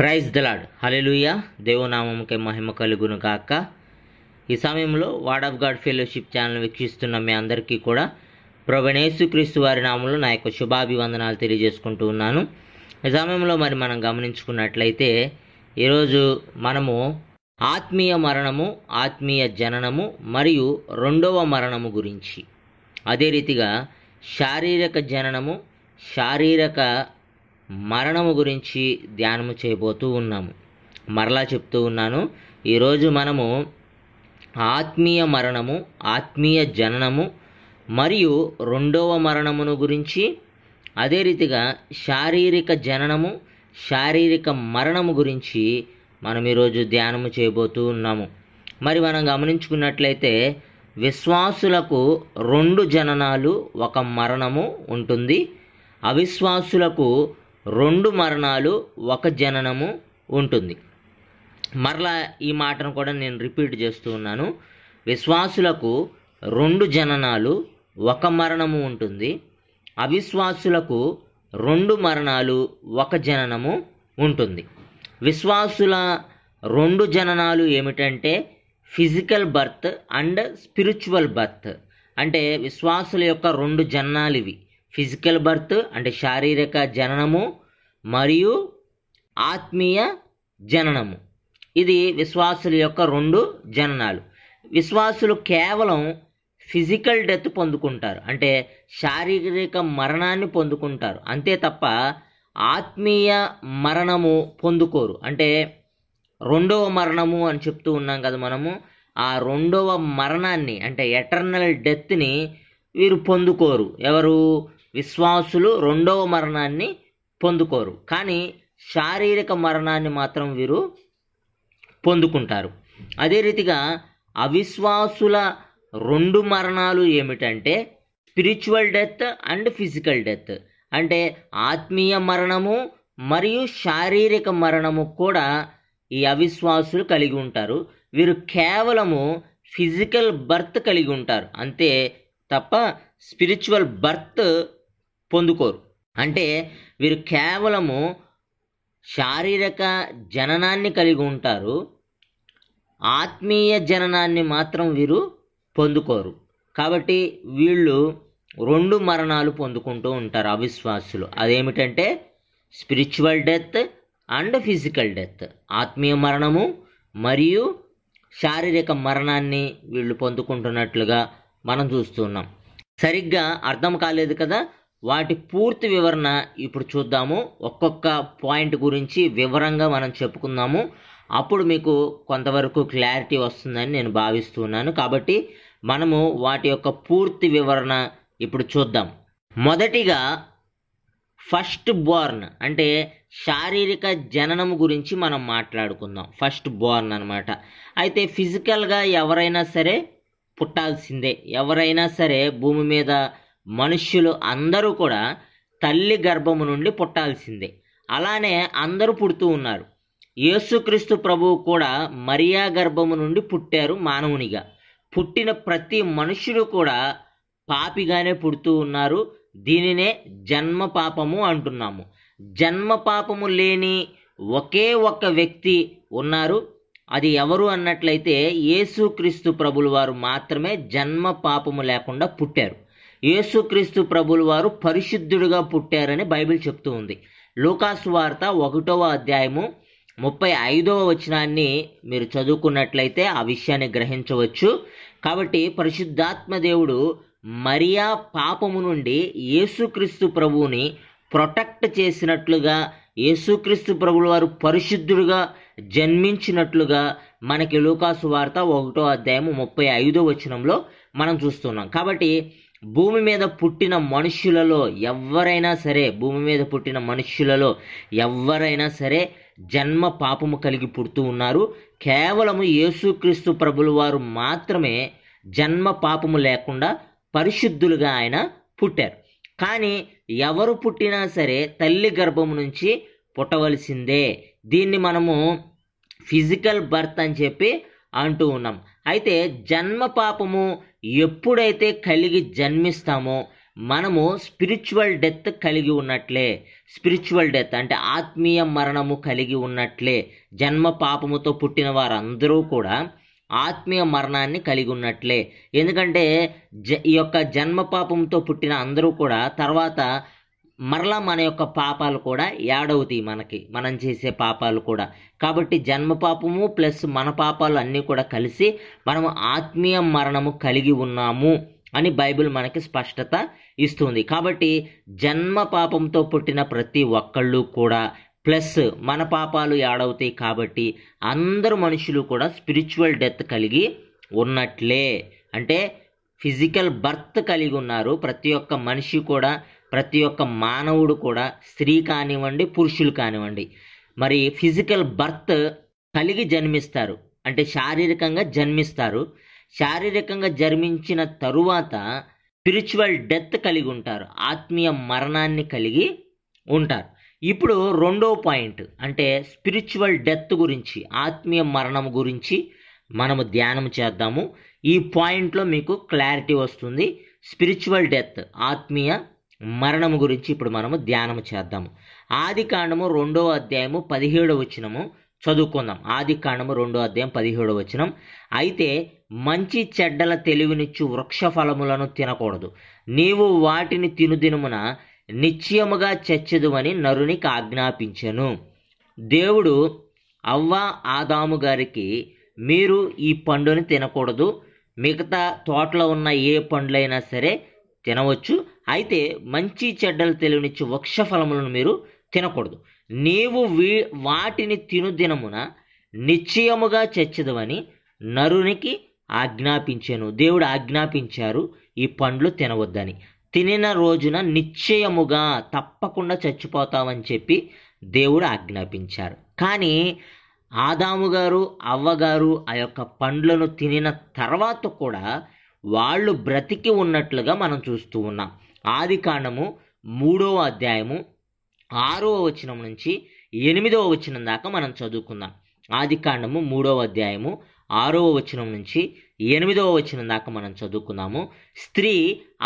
praise the Lord hallelujah దేవనామంకే మహిమ కలుగును కాక ఈ సమయంలో word of God fellowship channel వీక్షిస్తున్న మీ అందరికీ కూడా క్రీస్తు వారి నామంలో నా యొక్క శుభాభివందనాలు తెలియజేసుకుంటూ ఉన్నాను ఈ సమయంలో మరి మనం గమనించుకున్నట్లయితే ఈరోజు మనము ఆత్మీయ మరణము ఆత్మీయ జననము మరియు రెండవ మరణము గురించి అదే రీతిగా శారీరక జననము శారీరక మరణము గురించి ధ్యానము చేయబోతూ ఉన్నాము మరలా చెప్తూ ఉన్నాను ఈరోజు మనము ఆత్మీయ మరణము ఆత్మీయ జననము మరియు రెండవ మరణమును గురించి అదే రీతిగా శారీరక జననము శారీరక మరణము గురించి మనం ఈరోజు ధ్యానము చేయబోతూ ఉన్నాము మరి మనం గమనించుకున్నట్లయితే విశ్వాసులకు రెండు జననాలు ఒక మరణము ఉంటుంది అవిశ్వాసులకు రెండు మరణాలు ఒక జననము ఉంటుంది మరలా ఈ మాటను కూడా నేను రిపీట్ చేస్తూ ఉన్నాను విశ్వాసులకు రెండు జననాలు ఒక మరణము ఉంటుంది అవిశ్వాసులకు రెండు మరణాలు ఒక జననము ఉంటుంది విశ్వాసుల రెండు జననాలు ఏమిటంటే physical birth and spiritual birth అంటే విశ్వాసుల యొక్క రెండు జననాలు ఇవి ఫిజికల్ బర్త్ అంటే శారీరక జననము మరియు ఆత్మీయ జననము ఇది విశ్వాసుల యొక్క రెండు జననాలు విశ్వాసులు కేవలం ఫిజికల్ డెత్ పొందుకుంటారు అంటే శారీరక మరణాన్ని పొందుకుంటారు అంతే తప్ప ఆత్మీయ మరణము పొందుకోరు అంటే రెండవ మరణము అని చెప్తూ ఉన్నాం కదా మనము ఆ రెండవ మరణాన్ని అంటే ఎటర్నల్ డెత్ని వీరు పొందుకోరు ఎవరు విశ్వాసులు రెండవ మరణాన్ని పొందుకోరు కానీ శారీరక మరణాన్ని మాత్రం వీరు పొందుకుంటారు అదే రీతిగా అవిశ్వాసుల రెండు మరణాలు ఏమిటంటే spiritual death and physical death అంటే ఆత్మీయ మరణము మరియు శారీరక మరణము కూడా ఈ అవిశ్వాసులు కలిగి ఉంటారు వీరు కేవలము ఫిజికల్ బర్త్ కలిగి ఉంటారు అంతే తప్ప స్పిరిచువల్ బర్త్ పొందుకోరు అంటే వీరు కేవలము శారీరక జననాన్ని కలిగి ఉంటారు ఆత్మీయ జననాన్ని మాత్రం వీరు పొందుకోరు కాబట్టి వీళ్ళు రెండు మరణాలు పొందుకుంటూ ఉంటారు అవిశ్వాసులు అదేమిటంటే spiritual death and physical death ఆత్మీయ మరణము మరియు శారీరక మరణాన్ని వీళ్ళు పొందుకుంటున్నట్లుగా మనం చూస్తున్నాం సరిగ్గా అర్థం కాలేదు కదా వాటి పూర్తి వివరణ ఇప్పుడు చూద్దాము ఒక్కొక్క పాయింట్ గురించి వివరంగా మనం చెప్పుకుందాము అప్పుడు మీకు కొంతవరకు క్లారిటీ వస్తుందని నేను భావిస్తున్నాను కాబట్టి మనము వాటి యొక్క పూర్తి వివరణ ఇప్పుడు చూద్దాం మొదటిగా ఫస్ట్ బోర్న్ అంటే శారీరక జననం గురించి మనం మాట్లాడుకుందాం ఫస్ట్ బోర్న్ అనమాట అయితే ఫిజికల్గా ఎవరైనా సరే పుట్టాల్సిందే ఎవరైనా సరే భూమి మీద మనుష్యులు అందరూ కూడా తల్లి గర్భము నుండి పుట్టాల్సిందే అలానే అందరూ పుడుతూ ఉన్నారు యేసుక్రీస్తు ప్రభువు కూడా మరియా గర్భము నుండి పుట్టారు మానవునిగా పుట్టిన ప్రతి మనుష్యుడు కూడా పాపిగానే పుడుతూ ఉన్నారు దీనినే జన్మ పాపము అంటున్నాము జన్మ పాపము లేని ఒకే ఒక్క వ్యక్తి ఉన్నారు అది ఎవరు అన్నట్లయితే యేసుక్రీస్తు ప్రభులు వారు మాత్రమే జన్మ పాపము లేకుండా పుట్టారు యేసుక్రీస్తు ప్రభులు వారు పరిశుద్ధుడుగా పుట్టారని బైబిల్ చెప్తూ ఉంది లూకాసు వార్త ఒకటవ అధ్యాయము ముప్పై ఐదవ వచనాన్ని మీరు చదువుకున్నట్లయితే ఆ విషయాన్ని గ్రహించవచ్చు కాబట్టి పరిశుద్ధాత్మ దేవుడు మరియా పాపము నుండి యేసుక్రీస్తు ప్రభువుని ప్రొటెక్ట్ చేసినట్లుగా యేసుక్రీస్తు ప్రభులు వారు పరిశుద్ధుడుగా జన్మించినట్లుగా మనకి లూకాసు వార్త ఒకటో అధ్యాయము ముప్పై ఐదో వచనంలో మనం చూస్తున్నాం కాబట్టి భూమి మీద పుట్టిన మనుషులలో ఎవరైనా సరే భూమి మీద పుట్టిన మనుషులలో ఎవరైనా సరే జన్మ పాపము కలిగి పుడుతూ ఉన్నారు కేవలము యేసుక్రీస్తు ప్రభులు వారు మాత్రమే జన్మ పాపము లేకుండా పరిశుద్ధులుగా ఆయన పుట్టారు కానీ ఎవరు పుట్టినా సరే తల్లి గర్భం నుంచి పుట్టవలసిందే దీన్ని మనము ఫిజికల్ బర్త్ అని చెప్పి అంటూ ఉన్నాం అయితే జన్మ పాపము ఎప్పుడైతే కలిగి జన్మిస్తామో మనము స్పిరిచువల్ డెత్ కలిగి ఉన్నట్లే స్పిరిచువల్ డెత్ అంటే ఆత్మీయ మరణము కలిగి ఉన్నట్లే జన్మ పాపముతో పుట్టిన వారందరూ కూడా ఆత్మీయ మరణాన్ని కలిగి ఉన్నట్లే ఎందుకంటే జ ఈ యొక్క జన్మ పాపంతో పుట్టిన అందరూ కూడా తర్వాత మరలా మన యొక్క పాపాలు కూడా యాడవుతాయి మనకి మనం చేసే పాపాలు కూడా కాబట్టి జన్మ పాపము ప్లస్ మన పాపాలు అన్నీ కూడా కలిసి మనము ఆత్మీయ మరణము కలిగి ఉన్నాము అని బైబిల్ మనకి స్పష్టత ఇస్తుంది కాబట్టి జన్మ పాపంతో పుట్టిన ప్రతి ఒక్కళ్ళు కూడా ప్లస్ మన పాపాలు యాడవుతాయి కాబట్టి అందరు మనుషులు కూడా స్పిరిచువల్ డెత్ కలిగి ఉన్నట్లే అంటే ఫిజికల్ బర్త్ కలిగి ఉన్నారు ప్రతి ఒక్క మనిషి కూడా ప్రతి ఒక్క మానవుడు కూడా స్త్రీ కానివ్వండి పురుషులు కానివ్వండి మరి ఫిజికల్ బర్త్ కలిగి జన్మిస్తారు అంటే శారీరకంగా జన్మిస్తారు శారీరకంగా జన్మించిన తరువాత స్పిరిచువల్ డెత్ కలిగి ఉంటారు ఆత్మీయ మరణాన్ని కలిగి ఉంటారు ఇప్పుడు రెండో పాయింట్ అంటే స్పిరిచువల్ డెత్ గురించి ఆత్మీయ మరణం గురించి మనము ధ్యానం చేద్దాము ఈ పాయింట్లో మీకు క్లారిటీ వస్తుంది స్పిరిచువల్ డెత్ ఆత్మీయ మరణము గురించి ఇప్పుడు మనము ధ్యానము చేద్దాము ఆది కాండము రెండో అధ్యాయము పదిహేడో వచనము చదువుకుందాం ఆది కాండము రెండో అధ్యాయం పదిహేడవ వచనం అయితే మంచి చెడ్డల తెలివినిచ్చు వృక్ష ఫలములను తినకూడదు నీవు వాటిని తినుదినమున నిశ్చయముగా చచ్చదు అని నరునికి ఆజ్ఞాపించను దేవుడు అవ్వ ఆదాము గారికి మీరు ఈ పండుని తినకూడదు మిగతా తోటలో ఉన్న ఏ పండ్లైనా సరే తినవచ్చు అయితే మంచి చెడ్డలు తెలివినిచ్చి వృక్ష ఫలములను మీరు తినకూడదు నీవు వీ వాటిని తినుదినమున నిశ్చయముగా చచ్చదవని నరునికి ఆజ్ఞాపించాను దేవుడు ఆజ్ఞాపించారు ఈ పండ్లు తినవద్దని తినిన రోజున నిశ్చయముగా తప్పకుండా చచ్చిపోతామని చెప్పి దేవుడు ఆజ్ఞాపించారు కానీ ఆదాము గారు అవ్వగారు ఆ యొక్క పండ్లను తినిన తర్వాత కూడా వాళ్ళు బ్రతికి ఉన్నట్లుగా మనం చూస్తూ ఉన్నాం ఆది కాండము మూడవ అధ్యాయము ఆరవ వచనం నుంచి ఎనిమిదవ వచనం దాకా మనం చదువుకుందాం ఆది కాండము మూడవ అధ్యాయము ఆరవ వచనం నుంచి ఎనిమిదవ వచనం దాకా మనం చదువుకున్నాము స్త్రీ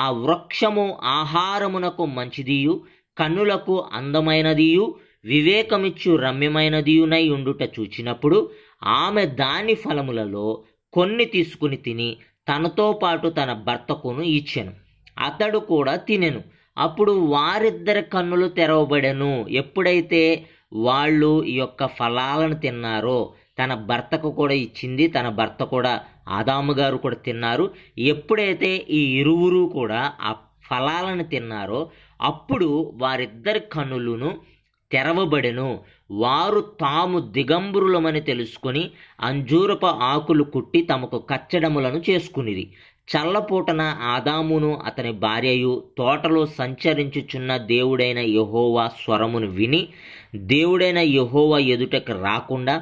ఆ వృక్షము ఆహారమునకు మంచిదియు కన్నులకు అందమైనదియు వివేకమిచ్చు రమ్యమైనదియునై ఉండుట చూచినప్పుడు ఆమె దాని ఫలములలో కొన్ని తీసుకుని తిని తనతో పాటు తన భర్తకును ఇచ్చాను అతడు కూడా తినెను అప్పుడు వారిద్దరి కన్నులు తెరవబడెను ఎప్పుడైతే వాళ్ళు ఈ యొక్క ఫలాలను తిన్నారో తన భర్తకు కూడా ఇచ్చింది తన భర్త కూడా ఆదాము గారు కూడా తిన్నారు ఎప్పుడైతే ఈ ఇరువురు కూడా ఆ ఫలాలను తిన్నారో అప్పుడు వారిద్దరి కన్నులను తెరవబడెను వారు తాము దిగంబరులమని తెలుసుకుని అంజూరప ఆకులు కుట్టి తమకు కచ్చడములను చేసుకునిది చల్లపూటన ఆదామును అతని భార్యయు తోటలో సంచరించుచున్న దేవుడైన యహోవా స్వరమును విని దేవుడైన యహోవా ఎదుటకు రాకుండా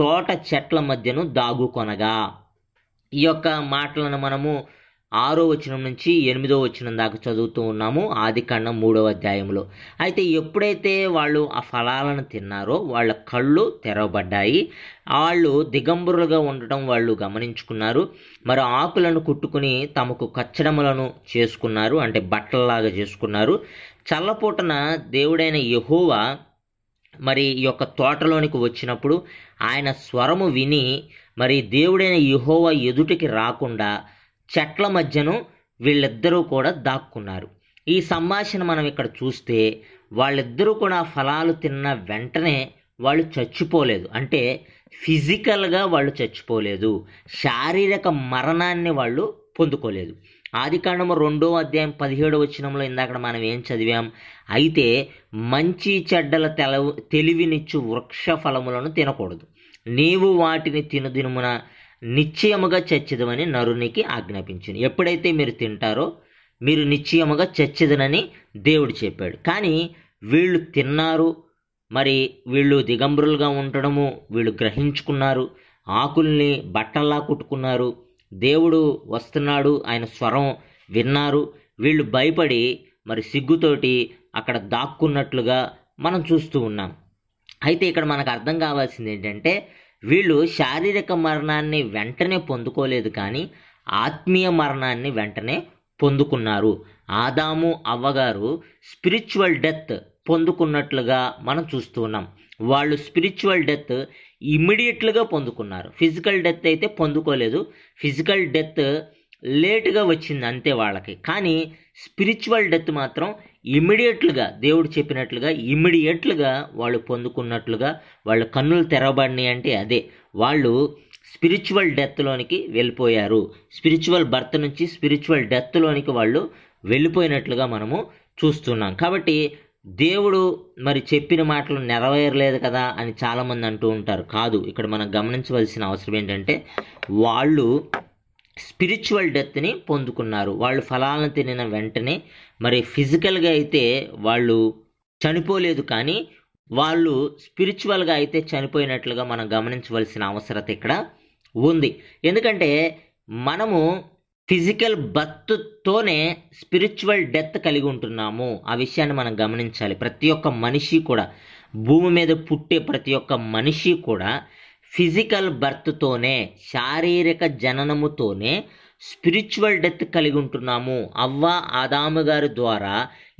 తోట చెట్ల మధ్యను దాగుకొనగా ఈ యొక్క మాటలను మనము ఆరో వచనం నుంచి ఎనిమిదో వచనం దాకా చదువుతూ ఉన్నాము ఆది కన్న మూడవ అధ్యాయంలో అయితే ఎప్పుడైతే వాళ్ళు ఆ ఫలాలను తిన్నారో వాళ్ళ కళ్ళు తెరవబడ్డాయి వాళ్ళు దిగంబరులుగా ఉండటం వాళ్ళు గమనించుకున్నారు మరి ఆకులను కుట్టుకుని తమకు కచ్చడములను చేసుకున్నారు అంటే బట్టలలాగా చేసుకున్నారు చల్లపూటన దేవుడైన యహోవా మరి ఈ యొక్క తోటలోనికి వచ్చినప్పుడు ఆయన స్వరము విని మరి దేవుడైన యహోవా ఎదుటికి రాకుండా చెట్ల మధ్యను వీళ్ళిద్దరూ కూడా దాక్కున్నారు ఈ సంభాషణ మనం ఇక్కడ చూస్తే వాళ్ళిద్దరూ కూడా ఫలాలు తిన్న వెంటనే వాళ్ళు చచ్చిపోలేదు అంటే ఫిజికల్గా వాళ్ళు చచ్చిపోలేదు శారీరక మరణాన్ని వాళ్ళు పొందుకోలేదు ఆది కాండము రెండో అధ్యాయం పదిహేడు వచ్చినంలో ఇందాక మనం ఏం చదివాం అయితే మంచి చెడ్డల తెలవు తెలివినిచ్చు వృక్ష ఫలములను తినకూడదు నీవు వాటిని దినమున నిశ్చయముగా చచ్చిదమని నరునికి ఆజ్ఞాపించింది ఎప్పుడైతే మీరు తింటారో మీరు నిశ్చయముగా చచ్చిదనని దేవుడు చెప్పాడు కానీ వీళ్ళు తిన్నారు మరి వీళ్ళు దిగంబరులుగా ఉండడము వీళ్ళు గ్రహించుకున్నారు ఆకుల్ని బట్టల్లా కుట్టుకున్నారు దేవుడు వస్తున్నాడు ఆయన స్వరం విన్నారు వీళ్ళు భయపడి మరి సిగ్గుతోటి అక్కడ దాక్కున్నట్లుగా మనం చూస్తూ ఉన్నాం అయితే ఇక్కడ మనకు అర్థం కావాల్సింది ఏంటంటే వీళ్ళు శారీరక మరణాన్ని వెంటనే పొందుకోలేదు కానీ ఆత్మీయ మరణాన్ని వెంటనే పొందుకున్నారు ఆదాము అవ్వగారు స్పిరిచువల్ డెత్ పొందుకున్నట్లుగా మనం చూస్తున్నాం వాళ్ళు స్పిరిచువల్ డెత్ ఇమ్మీడియట్లుగా పొందుకున్నారు ఫిజికల్ డెత్ అయితే పొందుకోలేదు ఫిజికల్ డెత్ లేటుగా వచ్చింది అంతే వాళ్ళకి కానీ స్పిరిచువల్ డెత్ మాత్రం ఇమ్మీడియట్లుగా దేవుడు చెప్పినట్లుగా ఇమ్మీడియట్లుగా వాళ్ళు పొందుకున్నట్లుగా వాళ్ళ కన్నులు తెరవబడినాయి అంటే అదే వాళ్ళు స్పిరిచువల్ డెత్లోనికి వెళ్ళిపోయారు స్పిరిచువల్ బర్త్ నుంచి స్పిరిచువల్ డెత్లోనికి వాళ్ళు వెళ్ళిపోయినట్లుగా మనము చూస్తున్నాం కాబట్టి దేవుడు మరి చెప్పిన మాటలు నెరవేరలేదు కదా అని చాలామంది అంటూ ఉంటారు కాదు ఇక్కడ మనం గమనించవలసిన అవసరం ఏంటంటే వాళ్ళు స్పిరిచువల్ డెత్ని పొందుకున్నారు వాళ్ళు ఫలాలను తినిన వెంటనే మరి ఫిజికల్గా అయితే వాళ్ళు చనిపోలేదు కానీ వాళ్ళు స్పిరిచువల్గా అయితే చనిపోయినట్లుగా మనం గమనించవలసిన అవసరత ఇక్కడ ఉంది ఎందుకంటే మనము ఫిజికల్ బర్త్తోనే స్పిరిచువల్ డెత్ కలిగి ఉంటున్నాము ఆ విషయాన్ని మనం గమనించాలి ప్రతి ఒక్క మనిషి కూడా భూమి మీద పుట్టే ప్రతి ఒక్క మనిషి కూడా ఫిజికల్ బర్త్తోనే శారీరక జననముతోనే స్పిరిచువల్ డెత్ కలిగి ఉంటున్నాము అవ్వ ఆదాము గారి ద్వారా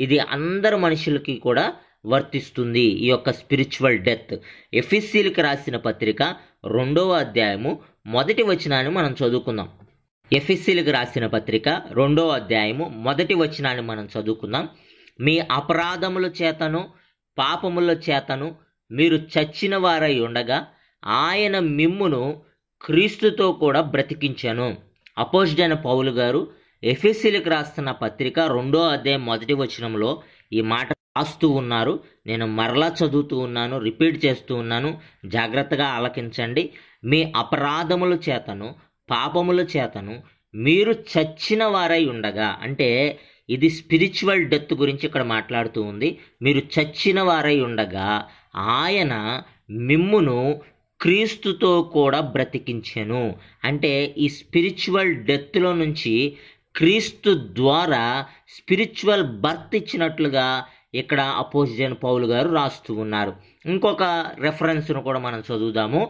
ఇది అందరు మనుషులకి కూడా వర్తిస్తుంది ఈ యొక్క స్పిరిచువల్ డెత్ ఎఫ్ఎస్సీలకు రాసిన పత్రిక రెండవ అధ్యాయము మొదటి వచనాన్ని మనం చదువుకుందాం ఎఫ్ఎస్సీలకు రాసిన పత్రిక రెండవ అధ్యాయము మొదటి వచనాన్ని మనం చదువుకుందాం మీ అపరాధముల చేతను పాపముల చేతను మీరు చచ్చిన వారై ఉండగా ఆయన మిమ్మును క్రీస్తుతో కూడా బ్రతికించాను అపోజిట్ అయిన పౌలు గారు ఎఫ్ఎస్సీలకు రాస్తున్న పత్రిక రెండో అధ్యాయం మొదటి వచనంలో ఈ మాట రాస్తూ ఉన్నారు నేను మరలా చదువుతూ ఉన్నాను రిపీట్ చేస్తూ ఉన్నాను జాగ్రత్తగా ఆలకించండి మీ అపరాధముల చేతను పాపముల చేతను మీరు చచ్చిన వారై ఉండగా అంటే ఇది స్పిరిచువల్ డెత్ గురించి ఇక్కడ మాట్లాడుతూ ఉంది మీరు చచ్చిన వారై ఉండగా ఆయన మిమ్మును క్రీస్తుతో కూడా బ్రతికించెను అంటే ఈ స్పిరిచువల్ డెత్లో నుంచి క్రీస్తు ద్వారా స్పిరిచువల్ బర్త్ ఇచ్చినట్లుగా ఇక్కడ అపోజిజన్ పౌలు గారు రాస్తూ ఉన్నారు ఇంకొక రెఫరెన్స్ను కూడా మనం చదువుదాము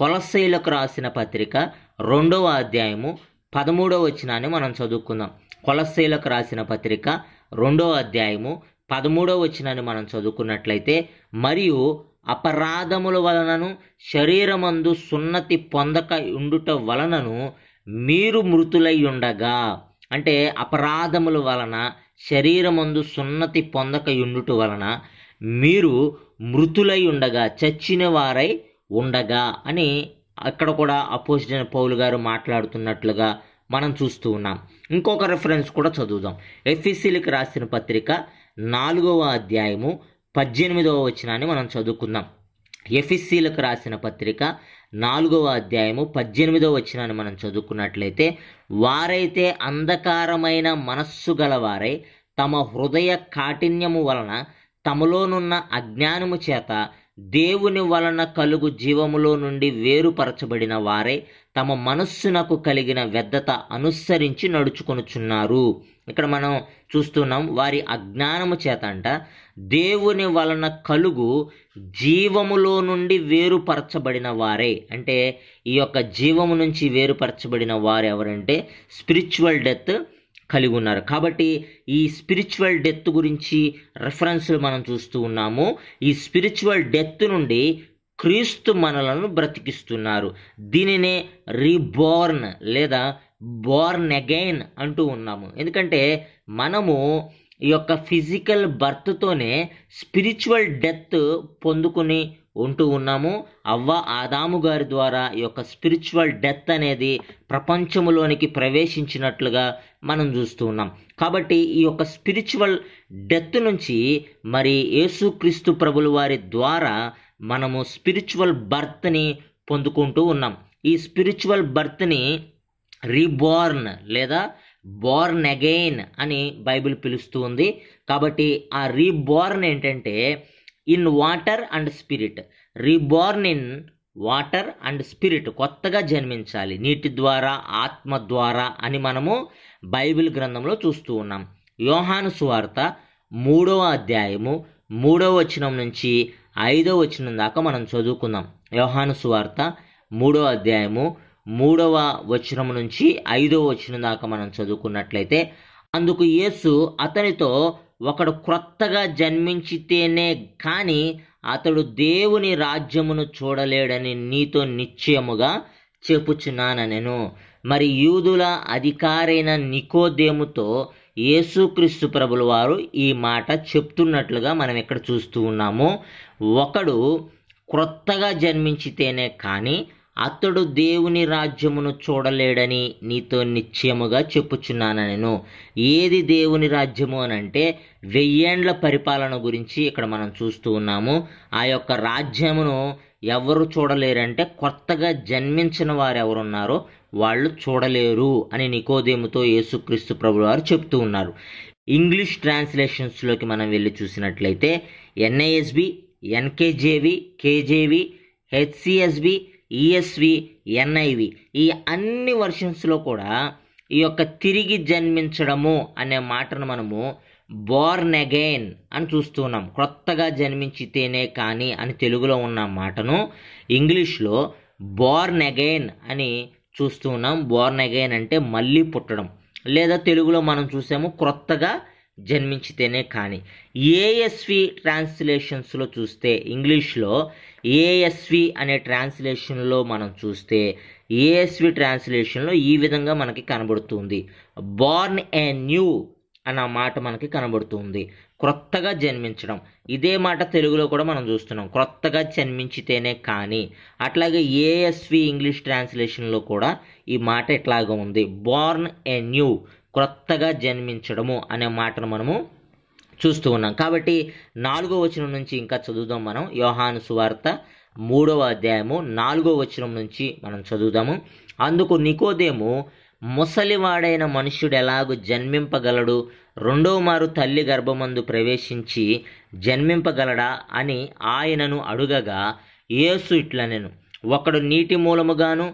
కొలసైలకు రాసిన పత్రిక రెండవ అధ్యాయము పదమూడవ వచనాన్ని మనం చదువుకుందాం కొలసైలకు రాసిన పత్రిక రెండవ అధ్యాయము పదమూడవ వచనాన్ని మనం చదువుకున్నట్లయితే మరియు అపరాధముల వలనను శరీరమందు సున్నతి పొందక ఉండుట వలనను మీరు మృతులై ఉండగా అంటే అపరాధముల వలన శరీరమందు సున్నతి పొందక ఉండుట వలన మీరు మృతులై ఉండగా చచ్చిన వారై ఉండగా అని అక్కడ కూడా అపోజిన పౌలు గారు మాట్లాడుతున్నట్లుగా మనం చూస్తూ ఉన్నాం ఇంకొక రెఫరెన్స్ కూడా చదువుదాం ఎఫ్ఈసీలకు రాసిన పత్రిక నాలుగవ అధ్యాయము పద్దెనిమిదవ వచనాన్ని మనం చదువుకుందాం ఎఫ్ఎస్సీలకు రాసిన పత్రిక నాలుగవ అధ్యాయము పద్దెనిమిదవ వచనాన్ని మనం చదువుకున్నట్లయితే వారైతే అంధకారమైన మనస్సు గలవారై తమ హృదయ కాఠిన్యము వలన తమలోనున్న అజ్ఞానము చేత దేవుని వలన కలుగు జీవములో నుండి వేరుపరచబడిన వారే తమ మనస్సునకు కలిగిన వ్యర్థత అనుసరించి నడుచుకొనుచున్నారు ఇక్కడ మనం చూస్తున్నాం వారి అజ్ఞానము చేత అంట దేవుని వలన కలుగు జీవములో నుండి వేరుపరచబడిన వారే అంటే ఈ యొక్క జీవము నుంచి వేరుపరచబడిన వారు ఎవరంటే స్పిరిచువల్ డెత్ కలిగి ఉన్నారు కాబట్టి ఈ స్పిరిచువల్ డెత్ గురించి రెఫరెన్స్లు మనం చూస్తూ ఉన్నాము ఈ స్పిరిచువల్ డెత్ నుండి క్రీస్తు మనలను బ్రతికిస్తున్నారు దీనినే రీబోర్న్ లేదా బోర్న్ అగైన్ అంటూ ఉన్నాము ఎందుకంటే మనము ఈ యొక్క ఫిజికల్ బర్త్తోనే స్పిరిచువల్ డెత్ పొందుకుని ఉంటూ ఉన్నాము అవ్వ ఆదాము గారి ద్వారా ఈ యొక్క స్పిరిచువల్ డెత్ అనేది ప్రపంచంలోనికి ప్రవేశించినట్లుగా మనం చూస్తూ ఉన్నాం కాబట్టి ఈ యొక్క స్పిరిచువల్ డెత్ నుంచి మరి యేసుక్రీస్తు ప్రభుల వారి ద్వారా మనము స్పిరిచువల్ బర్త్ని పొందుకుంటూ ఉన్నాం ఈ స్పిరిచువల్ బర్త్ని రీబార్న్ లేదా బార్న్ అగైన్ అని బైబిల్ పిలుస్తుంది కాబట్టి ఆ రీబార్న్ ఏంటంటే in water and spirit reborn in water and spirit కొత్తగా జన్మించాలి నీటి ద్వారా ఆత్మ ద్వారా అని మనము బైబిల్ గ్రంథంలో చూస్తూ ఉన్నాం యోహాను సువార్త మూడవ అధ్యాయము మూడవ వచనం నుంచి ఐదవ వచనం దాకా మనం చదువుకుందాం యోహాను సువార్త మూడవ అధ్యాయము మూడవ వచనం నుంచి ఐదవ వచనం దాకా మనం చదువుకున్నట్లయితే అందుకు యేసు అతనితో ఒకడు క్రొత్తగా జన్మించితేనే కానీ అతడు దేవుని రాజ్యమును చూడలేడని నీతో నిశ్చయముగా నేను మరి యూదుల అధికారైన నికోదేముతో యేసుక్రీస్తు ప్రభుల వారు ఈ మాట చెప్తున్నట్లుగా మనం ఇక్కడ చూస్తూ ఉన్నాము ఒకడు క్రొత్తగా జన్మించితేనే కానీ అతడు దేవుని రాజ్యమును చూడలేడని నీతో నిశ్చయముగా చెప్పుచున్నాను నేను ఏది దేవుని రాజ్యము అని అంటే వెయ్యేండ్ల పరిపాలన గురించి ఇక్కడ మనం చూస్తూ ఉన్నాము ఆ యొక్క రాజ్యమును ఎవరు చూడలేరంటే కొత్తగా జన్మించిన వారు ఎవరున్నారో వాళ్ళు చూడలేరు అని నికోదేముతో యేసుక్రీస్తు ప్రభు వారు చెప్తూ ఉన్నారు ఇంగ్లీష్ ట్రాన్స్లేషన్స్లోకి మనం వెళ్ళి చూసినట్లయితే NISB NKJV KJV HCSB ESV e NIV ఈ అన్ని వర్షన్స్లో కూడా ఈ యొక్క తిరిగి జన్మించడము అనే మాటను మనము బోర్న్ అగైన్ అని చూస్తున్నాం క్రొత్తగా జన్మించితేనే కానీ అని తెలుగులో ఉన్న మాటను ఇంగ్లీష్లో బోర్న్ అగైన్ అని చూస్తున్నాం బోర్న్ అగైన్ అంటే మళ్ళీ పుట్టడం లేదా తెలుగులో మనం చూసాము క్రొత్తగా జన్మించితేనే కానీ ఏఎస్వి ట్రాన్స్లేషన్స్లో చూస్తే ఇంగ్లీష్లో ఏఎస్వి అనే ట్రాన్స్లేషన్లో మనం చూస్తే ఏఎస్వి ట్రాన్స్లేషన్లో ఈ విధంగా మనకి కనబడుతుంది బార్న్ ఏ న్యూ అన్న మాట మనకి కనబడుతుంది క్రొత్తగా జన్మించడం ఇదే మాట తెలుగులో కూడా మనం చూస్తున్నాం క్రొత్తగా జన్మించితేనే కానీ అట్లాగే ఏఎస్వి ఇంగ్లీష్ ట్రాన్స్లేషన్లో కూడా ఈ మాట ఇట్లాగా ఉంది బార్న్ ఏ న్యూ క్రొత్తగా జన్మించడము అనే మాటను మనము చూస్తూ ఉన్నాం కాబట్టి నాలుగో వచనం నుంచి ఇంకా చదువుదాం మనం యోహాను సువార్త మూడవ అధ్యాయము నాలుగో వచనం నుంచి మనం చదువుదాము అందుకు నికోదేము ముసలివాడైన మనుష్యుడు ఎలాగూ జన్మింపగలడు రెండవ మారు తల్లి గర్భమందు ప్రవేశించి జన్మింపగలడా అని ఆయనను అడుగగా ఏసు ఇట్లనెను ఒకడు నీటి మూలముగాను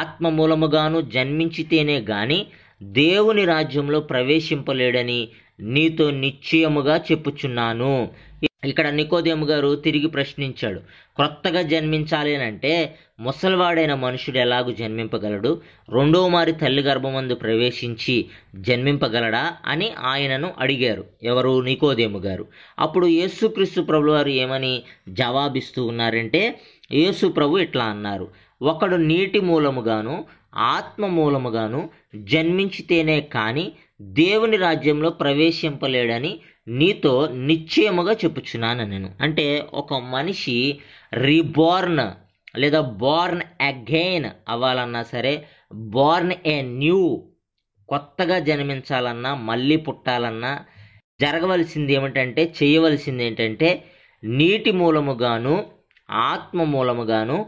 ఆత్మ మూలముగాను జన్మించితేనే గాని దేవుని రాజ్యంలో ప్రవేశింపలేడని నీతో నిశ్చయముగా చెప్పుచున్నాను ఇక్కడ నికోదేము గారు తిరిగి ప్రశ్నించాడు క్రొత్తగా జన్మించాలి అని అంటే ముసలివాడైన మనుషుడు ఎలాగూ జన్మింపగలడు రెండో మారి తల్లి గర్భమందు ప్రవేశించి జన్మింపగలడా అని ఆయనను అడిగారు ఎవరు నికోదేము గారు అప్పుడు యేసుక్రీస్తు ప్రభువారు ఏమని జవాబిస్తూ ఉన్నారంటే యేసు ప్రభు ఇట్లా అన్నారు ఒకడు నీటి మూలముగాను ఆత్మ మూలముగాను జన్మించితేనే కానీ దేవుని రాజ్యంలో ప్రవేశింపలేడని నీతో నిశ్చయముగా చెప్పుచున్నాను నేను అంటే ఒక మనిషి రీబోర్న్ లేదా బోర్న్ అగైన్ అవ్వాలన్నా సరే బోర్న్ ఏ న్యూ కొత్తగా జన్మించాలన్నా మళ్ళీ పుట్టాలన్నా జరగవలసింది ఏమిటంటే చేయవలసింది ఏంటంటే నీటి మూలముగాను ఆత్మ మూలముగాను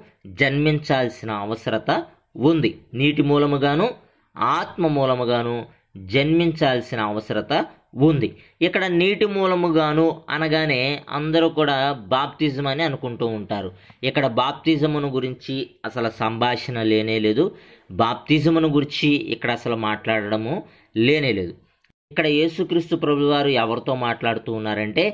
జన్మించాల్సిన అవసరత ఉంది నీటి మూలముగాను ఆత్మ మూలముగాను జన్మించాల్సిన అవసరత ఉంది ఇక్కడ నీటి మూలముగాను అనగానే అందరూ కూడా బాప్తిజం అని అనుకుంటూ ఉంటారు ఇక్కడ బాప్తిజమును గురించి అసలు సంభాషణ లేనే లేదు బాప్తిజమును గురించి ఇక్కడ అసలు మాట్లాడడము లేనే లేదు ఇక్కడ యేసుక్రీస్తు ప్రభువారు ఎవరితో మాట్లాడుతూ ఉన్నారంటే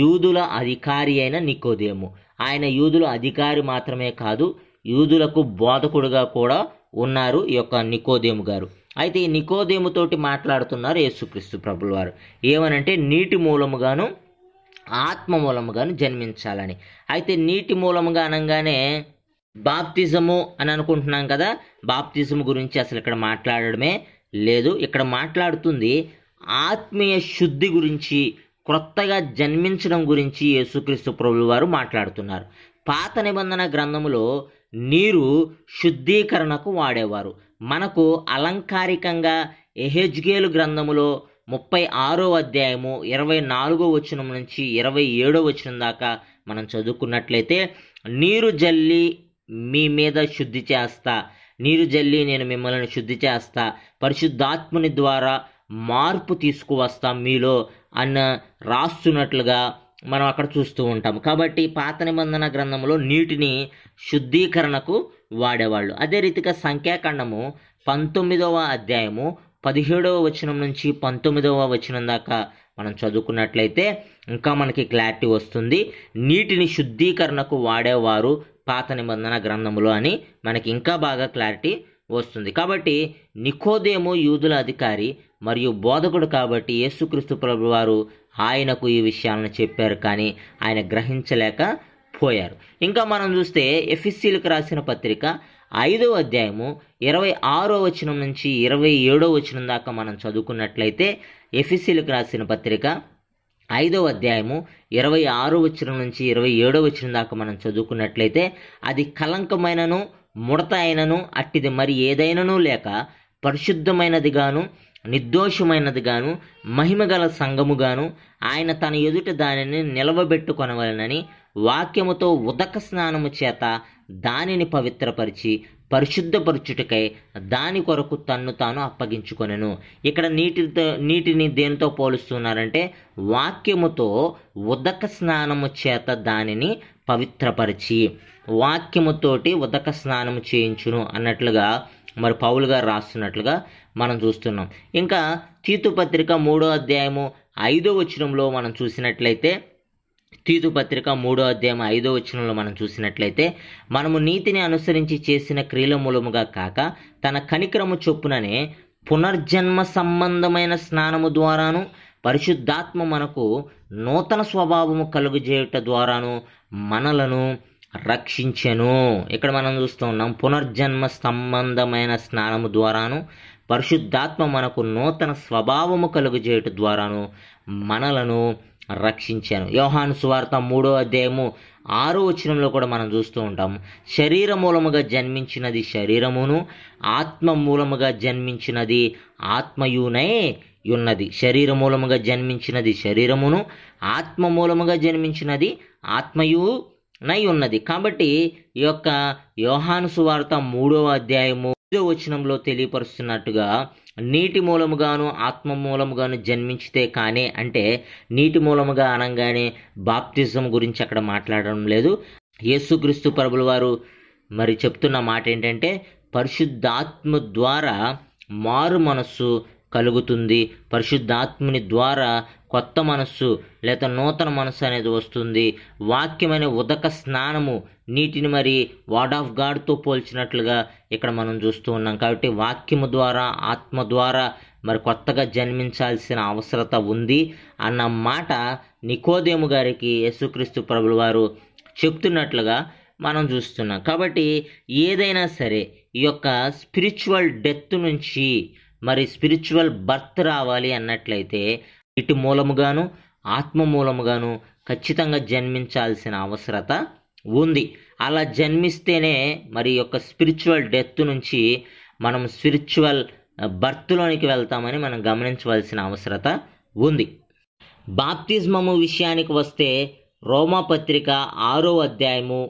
యూదుల అధికారి అయిన నికోదేము ఆయన యూదుల అధికారి మాత్రమే కాదు యూదులకు బోధకుడుగా కూడా ఉన్నారు ఈ యొక్క నికోదేము గారు అయితే ఈ నికోదేముతోటి మాట్లాడుతున్నారు యేసుక్రీస్తు ప్రభుల వారు ఏమనంటే నీటి మూలముగాను ఆత్మ మూలముగాను జన్మించాలని అయితే నీటి మూలముగా అనగానే బాప్తిజము అని అనుకుంటున్నాం కదా బాప్తిజం గురించి అసలు ఇక్కడ మాట్లాడడమే లేదు ఇక్కడ మాట్లాడుతుంది ఆత్మీయ శుద్ధి గురించి క్రొత్తగా జన్మించడం గురించి యేసుక్రీస్తు ప్రభులు వారు మాట్లాడుతున్నారు పాత నిబంధన గ్రంథములో నీరు శుద్ధీకరణకు వాడేవారు మనకు అలంకారికంగా ఎహెజ్గేలు గ్రంథములో ముప్పై ఆరో అధ్యాయము ఇరవై నాలుగో వచనం నుంచి ఇరవై ఏడో వచనం దాకా మనం చదువుకున్నట్లయితే నీరు జల్లి మీ మీద శుద్ధి చేస్తా నీరు జల్లి నేను మిమ్మల్ని శుద్ధి చేస్తా పరిశుద్ధాత్ముని ద్వారా మార్పు తీసుకువస్తా మీలో అన్న రాస్తున్నట్లుగా మనం అక్కడ చూస్తూ ఉంటాం కాబట్టి పాత నిబంధన గ్రంథంలో నీటిని శుద్ధీకరణకు వాడేవాళ్ళు అదే రీతిగా సంఖ్యాకాండము పంతొమ్మిదవ అధ్యాయము పదిహేడవ వచనం నుంచి పంతొమ్మిదవ వచనం దాకా మనం చదువుకున్నట్లయితే ఇంకా మనకి క్లారిటీ వస్తుంది నీటిని శుద్ధీకరణకు వాడేవారు పాత నిబంధన గ్రంథంలో అని మనకి ఇంకా బాగా క్లారిటీ వస్తుంది కాబట్టి నికోదేమో యూదుల అధికారి మరియు బోధకుడు కాబట్టి యేసుక్రీస్తు ప్రభు వారు ఆయనకు ఈ విషయాలను చెప్పారు కానీ ఆయన గ్రహించలేక పోయారు ఇంకా మనం చూస్తే ఎఫ్ఎస్సీలకు రాసిన పత్రిక ఐదో అధ్యాయము ఇరవై ఆరో వచనం నుంచి ఇరవై ఏడో వచనం దాకా మనం చదువుకున్నట్లయితే ఎఫ్ఎస్సీలకు రాసిన పత్రిక ఐదో అధ్యాయము ఇరవై ఆరో వచనం నుంచి ఇరవై ఏడో వచనం దాకా మనం చదువుకున్నట్లయితే అది కలంకమైనను ముడత అయినను అట్టిది మరి ఏదైనను లేక పరిశుద్ధమైనదిగాను గాను మహిమగల సంఘముగాను ఆయన తన ఎదుట దానిని నిలవబెట్టుకొనవలనని వాక్యముతో ఉదక స్నానము చేత దానిని పవిత్రపరిచి పరిశుద్ధపరచుటకై దాని కొరకు తన్ను తాను అప్పగించుకొనెను ఇక్కడ నీటితో నీటిని దేనితో పోలుస్తున్నారంటే వాక్యముతో ఉదక స్నానము చేత దానిని పవిత్రపరిచి వాక్యముతోటి ఉదక స్నానము చేయించును అన్నట్లుగా మరి పౌలుగా రాస్తున్నట్లుగా మనం చూస్తున్నాం ఇంకా తీతుపత్రిక మూడో అధ్యాయము ఐదో వచనంలో మనం చూసినట్లయితే తీతు పత్రిక మూడో అధ్యాయం ఐదో వచనంలో మనం చూసినట్లయితే మనము నీతిని అనుసరించి చేసిన క్రియల మూలముగా కాక తన కనికరము చొప్పుననే పునర్జన్మ సంబంధమైన స్నానము ద్వారాను పరిశుద్ధాత్మ మనకు నూతన స్వభావము కలుగజేయుట ద్వారాను మనలను రక్షించను ఇక్కడ మనం చూస్తూ ఉన్నాం పునర్జన్మ సంబంధమైన స్నానము ద్వారాను పరిశుద్ధాత్మ మనకు నూతన స్వభావము కలుగజేయట ద్వారాను మనలను రక్షించాను యోహాను సువార్త మూడో అధ్యాయము ఆరో వచనంలో కూడా మనం చూస్తూ ఉంటాం శరీర మూలముగా జన్మించినది శరీరమును ఆత్మ మూలముగా జన్మించినది ఆత్మయునై ఉన్నది శరీర మూలముగా జన్మించినది శరీరమును ఆత్మ మూలముగా జన్మించినది ఆత్మయు నై ఉన్నది కాబట్టి ఈ యొక్క యోహాను సువార్త మూడవ అధ్యాయము వచనంలో తెలియపరుస్తున్నట్టుగా నీటి మూలముగాను ఆత్మ మూలముగాను జన్మించితే కానీ అంటే నీటి మూలముగా అనగానే బాప్తిజం గురించి అక్కడ మాట్లాడడం లేదు యేసుక్రీస్తు ప్రభుల వారు మరి చెప్తున్న మాట ఏంటంటే పరిశుద్ధాత్మ ద్వారా మారు మనస్సు కలుగుతుంది పరిశుద్ధాత్ముని ద్వారా కొత్త మనస్సు లేక నూతన మనస్సు అనేది వస్తుంది వాక్యమైన ఉదక స్నానము నీటిని మరి వార్డ్ ఆఫ్ గాడ్తో పోల్చినట్లుగా ఇక్కడ మనం చూస్తూ ఉన్నాం కాబట్టి వాక్యము ద్వారా ఆత్మ ద్వారా మరి కొత్తగా జన్మించాల్సిన అవసరత ఉంది అన్న మాట నికోదేము గారికి యేసుక్రీస్తు ప్రభులు వారు చెప్తున్నట్లుగా మనం చూస్తున్నాం కాబట్టి ఏదైనా సరే ఈ యొక్క స్పిరిచువల్ డెత్ నుంచి మరి స్పిరిచువల్ బర్త్ రావాలి అన్నట్లయితే ఇటు మూలముగాను ఆత్మ మూలముగాను ఖచ్చితంగా జన్మించాల్సిన అవసరత ఉంది అలా జన్మిస్తేనే మరి యొక్క స్పిరిచువల్ డెత్ నుంచి మనం స్పిరిచువల్ బర్త్లోనికి వెళ్తామని మనం గమనించవలసిన అవసరత ఉంది బాప్తిజమము విషయానికి వస్తే రోమాపత్రిక ఆరో అధ్యాయము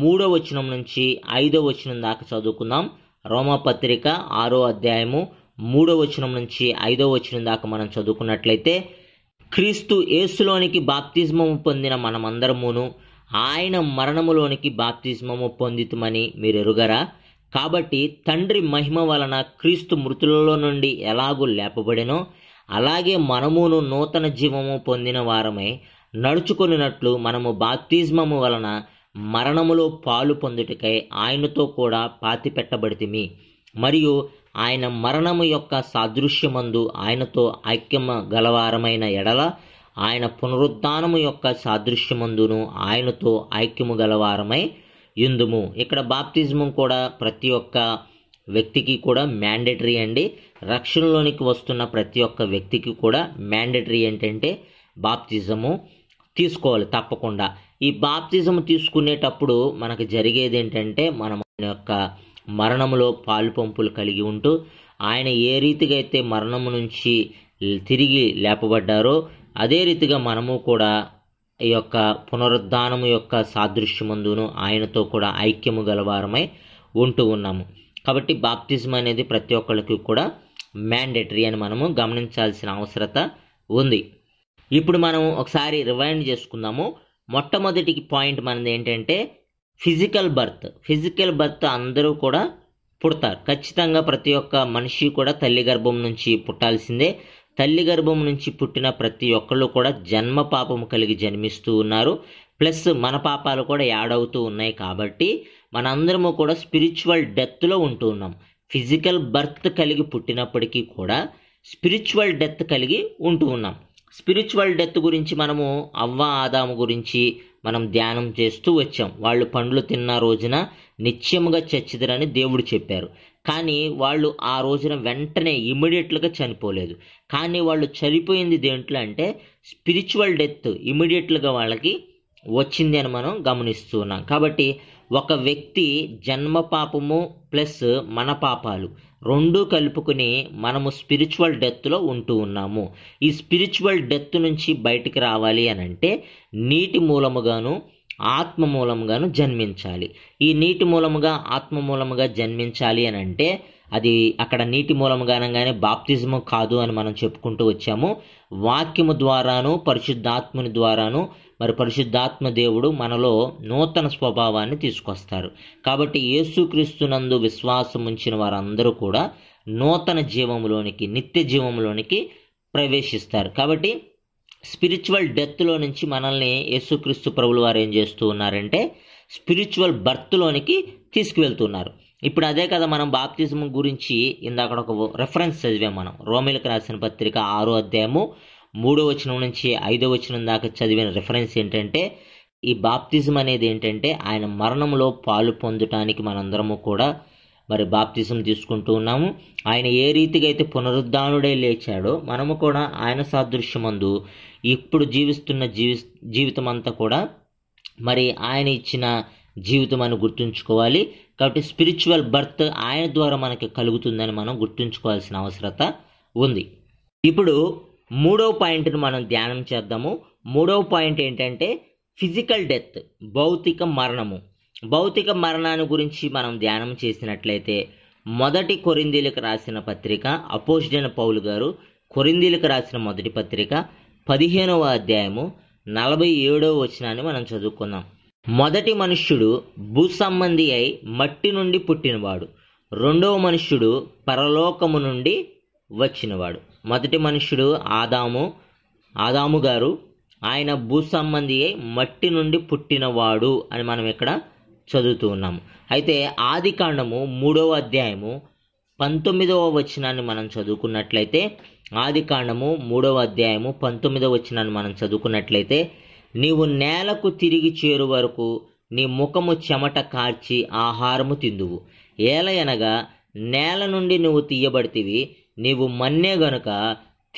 మూడో వచనం నుంచి ఐదో వచనం దాకా చదువుకుందాం రోమాపత్రిక ఆరో అధ్యాయము మూడో వచనం నుంచి ఐదో వచనం దాకా మనం చదువుకున్నట్లయితే క్రీస్తు యేసులోనికి బాప్తిజమము పొందిన మనమందరమును ఆయన మరణములోనికి బాప్తిజమము పొందితమని మీరు ఎరుగరా కాబట్టి తండ్రి మహిమ వలన క్రీస్తు మృతులలో నుండి ఎలాగూ లేపబడినో అలాగే మనమును నూతన జీవము పొందిన వారమై నడుచుకున్నట్లు మనము బాప్తిజమము వలన మరణములో పాలు పొందుటకై ఆయనతో కూడా పెట్టబడితిమి మరియు ఆయన మరణము యొక్క సాదృశ్యమందు ఆయనతో ఐక్యమ గలవారమైన ఎడల ఆయన పునరుద్ధానము యొక్క సాదృశ్యమందును ఆయనతో ఐక్యము గలవారమై ఇందుము ఇక్కడ బాప్తిజమం కూడా ప్రతి ఒక్క వ్యక్తికి కూడా మ్యాండేటరీ అండి రక్షణలోనికి వస్తున్న ప్రతి ఒక్క వ్యక్తికి కూడా మ్యాండేటరీ ఏంటంటే బాప్తిజము తీసుకోవాలి తప్పకుండా ఈ బాప్తిజం తీసుకునేటప్పుడు మనకు జరిగేది ఏంటంటే మనం యొక్క పాలు పాలుపంపులు కలిగి ఉంటూ ఆయన ఏ రీతిగా అయితే మరణము నుంచి తిరిగి లేపబడ్డారో అదే రీతిగా మనము కూడా ఈ యొక్క పునరుద్ధానము యొక్క సాదృశ్యమందును ఆయనతో కూడా ఐక్యము గలవారమై ఉంటూ ఉన్నాము కాబట్టి బాప్తిజం అనేది ప్రతి ఒక్కరికి కూడా మ్యాండేటరీ అని మనము గమనించాల్సిన అవసరత ఉంది ఇప్పుడు మనం ఒకసారి రివైండ్ చేసుకుందాము మొట్టమొదటి పాయింట్ మనది ఏంటంటే ఫిజికల్ బర్త్ ఫిజికల్ బర్త్ అందరూ కూడా పుడతారు ఖచ్చితంగా ప్రతి ఒక్క మనిషి కూడా తల్లి గర్భం నుంచి పుట్టాల్సిందే తల్లి గర్భం నుంచి పుట్టిన ప్రతి ఒక్కళ్ళు కూడా జన్మ పాపము కలిగి జన్మిస్తూ ఉన్నారు ప్లస్ మన పాపాలు కూడా యాడ్ అవుతూ ఉన్నాయి కాబట్టి మనందరము కూడా స్పిరిచువల్ డెత్లో ఉంటూ ఉన్నాం ఫిజికల్ బర్త్ కలిగి పుట్టినప్పటికీ కూడా స్పిరిచువల్ డెత్ కలిగి ఉంటూ ఉన్నాం స్పిరిచువల్ డెత్ గురించి మనము అవ్వ ఆదాము గురించి మనం ధ్యానం చేస్తూ వచ్చాం వాళ్ళు పండ్లు తిన్న రోజున నిత్యముగా చచ్చిదరని దేవుడు చెప్పారు కానీ వాళ్ళు ఆ రోజున వెంటనే ఇమీడియట్లుగా చనిపోలేదు కానీ వాళ్ళు చనిపోయింది దేంట్లో అంటే స్పిరిచువల్ డెత్ ఇమీడియట్లుగా వాళ్ళకి వచ్చింది అని మనం గమనిస్తూ ఉన్నాం కాబట్టి ఒక వ్యక్తి జన్మ పాపము ప్లస్ మన పాపాలు రెండూ కలుపుకుని మనము స్పిరిచువల్ డెత్లో ఉంటూ ఉన్నాము ఈ స్పిరిచువల్ డెత్ నుంచి బయటికి రావాలి అని అంటే నీటి మూలముగాను ఆత్మ మూలముగాను జన్మించాలి ఈ నీటి మూలముగా ఆత్మ మూలముగా జన్మించాలి అని అంటే అది అక్కడ నీటి మూలముగా అనగానే బాప్తిజము కాదు అని మనం చెప్పుకుంటూ వచ్చాము వాక్యము ద్వారాను పరిశుద్ధాత్ముని ద్వారాను మరి పరిశుద్ధాత్మ దేవుడు మనలో నూతన స్వభావాన్ని తీసుకొస్తారు కాబట్టి యేసుక్రీస్తునందు విశ్వాసం ఉంచిన వారందరూ కూడా నూతన జీవంలోనికి నిత్య జీవంలోనికి ప్రవేశిస్తారు కాబట్టి స్పిరిచువల్ డెత్లో నుంచి మనల్ని యేసుక్రీస్తు ప్రభుల వారు ఏం చేస్తూ ఉన్నారంటే స్పిరిచువల్ బర్త్లోనికి తీసుకువెళ్తున్నారు ఇప్పుడు అదే కదా మనం బాప్తిజం గురించి ఇందాక ఒక రెఫరెన్స్ చదివాం మనం రోమిలకు రాసిన పత్రిక ఆరో అధ్యాయము మూడో వచనం నుంచి ఐదో వచనం దాకా చదివిన రిఫరెన్స్ ఏంటంటే ఈ బాప్తిజం అనేది ఏంటంటే ఆయన మరణంలో పాలు పొందటానికి మనందరము కూడా మరి బాప్తిజం తీసుకుంటూ ఉన్నాము ఆయన ఏ రీతిగా అయితే పునరుద్ధానుడే లేచాడో మనము కూడా ఆయన సాదృశ్యమందు ఇప్పుడు జీవిస్తున్న జీవి జీవితం అంతా కూడా మరి ఆయన ఇచ్చిన జీవితం అని గుర్తుంచుకోవాలి కాబట్టి స్పిరిచువల్ బర్త్ ఆయన ద్వారా మనకి కలుగుతుందని మనం గుర్తుంచుకోవాల్సిన అవసరత ఉంది ఇప్పుడు మూడవ పాయింట్ను మనం ధ్యానం చేద్దాము మూడవ పాయింట్ ఏంటంటే ఫిజికల్ డెత్ భౌతిక మరణము భౌతిక మరణాన్ని గురించి మనం ధ్యానం చేసినట్లయితే మొదటి కొరిందీలకు రాసిన పత్రిక అపోజిడైన పౌల్ గారు కొరిందీలకు రాసిన మొదటి పత్రిక పదిహేనవ అధ్యాయము నలభై ఏడవ వచనాన్ని మనం చదువుకుందాం మొదటి మనుష్యుడు భూసంబంధి అయి మట్టి నుండి పుట్టినవాడు రెండవ మనుష్యుడు పరలోకము నుండి వచ్చినవాడు మొదటి మనుషుడు ఆదాము ఆదాము గారు ఆయన భూ సంబంధి మట్టి నుండి పుట్టినవాడు అని మనం ఇక్కడ చదువుతూ ఉన్నాము అయితే ఆది కాండము మూడవ అధ్యాయము పంతొమ్మిదవ వచనాన్ని మనం చదువుకున్నట్లయితే ఆది కాండము మూడవ అధ్యాయము పంతొమ్మిదవ వచనాన్ని మనం చదువుకున్నట్లయితే నీవు నేలకు తిరిగి చేరు వరకు నీ ముఖము చెమట కార్చి ఆహారము తిందువు ఏలయనగా నేల నుండి నువ్వు తీయబడితివి నీవు మన్నే గనుక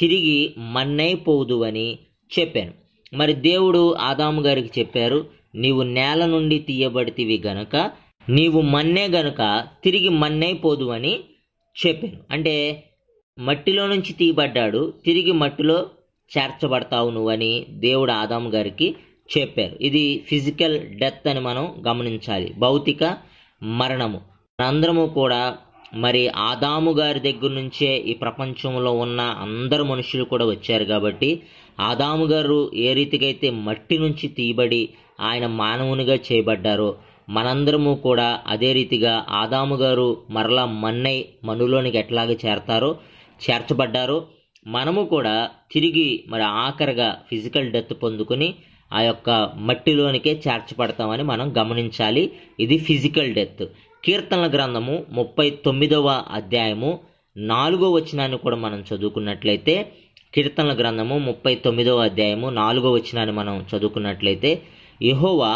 తిరిగి మన్నైపోదు అని చెప్పాను మరి దేవుడు ఆదాము గారికి చెప్పారు నీవు నేల నుండి తీయబడితివి గనక నీవు మన్నే గనుక తిరిగి మన్నైపోదు అని చెప్పాను అంటే మట్టిలో నుంచి తీయబడ్డాడు తిరిగి మట్టిలో చేర్చబడతావు నువ్వని దేవుడు ఆదాము గారికి చెప్పారు ఇది ఫిజికల్ డెత్ అని మనం గమనించాలి భౌతిక మరణము మనందరము కూడా మరి ఆదాము గారి దగ్గర నుంచే ఈ ప్రపంచంలో ఉన్న అందరు మనుషులు కూడా వచ్చారు కాబట్టి ఆదాము గారు ఏ రీతికైతే మట్టి నుంచి తీయబడి ఆయన మానవునిగా చేయబడ్డారో మనందరము కూడా అదే రీతిగా ఆదాము గారు మరలా మన్నై మనులోనికి ఎట్లాగ చేరతారో చేర్చబడ్డారో మనము కూడా తిరిగి మరి ఆఖరిగా ఫిజికల్ డెత్ పొందుకుని ఆ యొక్క మట్టిలోనికే చేర్చబడతామని మనం గమనించాలి ఇది ఫిజికల్ డెత్ కీర్తనల గ్రంథము ముప్పై తొమ్మిదవ అధ్యాయము నాలుగో వచనాన్ని కూడా మనం చదువుకున్నట్లయితే కీర్తనల గ్రంథము ముప్పై తొమ్మిదవ అధ్యాయము నాలుగో వచనాన్ని మనం చదువుకున్నట్లయితే యహోవా